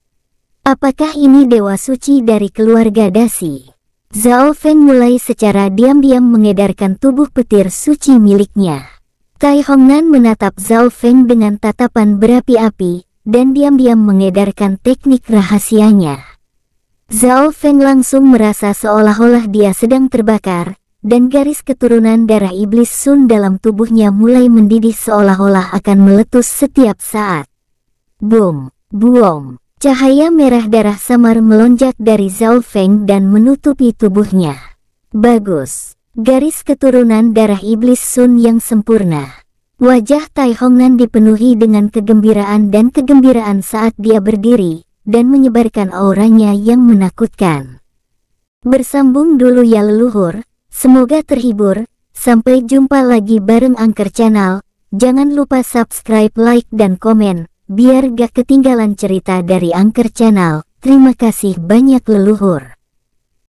Apakah ini dewa suci dari keluarga Dasi? Zhao Feng mulai secara diam-diam mengedarkan tubuh petir suci miliknya. Tai Hongnan menatap Zhao Feng dengan tatapan berapi-api, dan diam-diam mengedarkan teknik rahasianya. Zhao Feng langsung merasa seolah-olah dia sedang terbakar, dan garis keturunan darah iblis Sun dalam tubuhnya mulai mendidih seolah-olah akan meletus setiap saat. Boom, buong. cahaya merah darah samar melonjak dari Zhao Feng dan menutupi tubuhnya. Bagus, garis keturunan darah iblis Sun yang sempurna. Wajah Tai Hongnan dipenuhi dengan kegembiraan dan kegembiraan saat dia berdiri, dan menyebarkan auranya yang menakutkan. Bersambung dulu ya leluhur, Semoga terhibur, sampai jumpa lagi bareng Angker Channel. Jangan lupa subscribe, like, dan komen, biar gak ketinggalan cerita dari Angker Channel. Terima kasih banyak leluhur.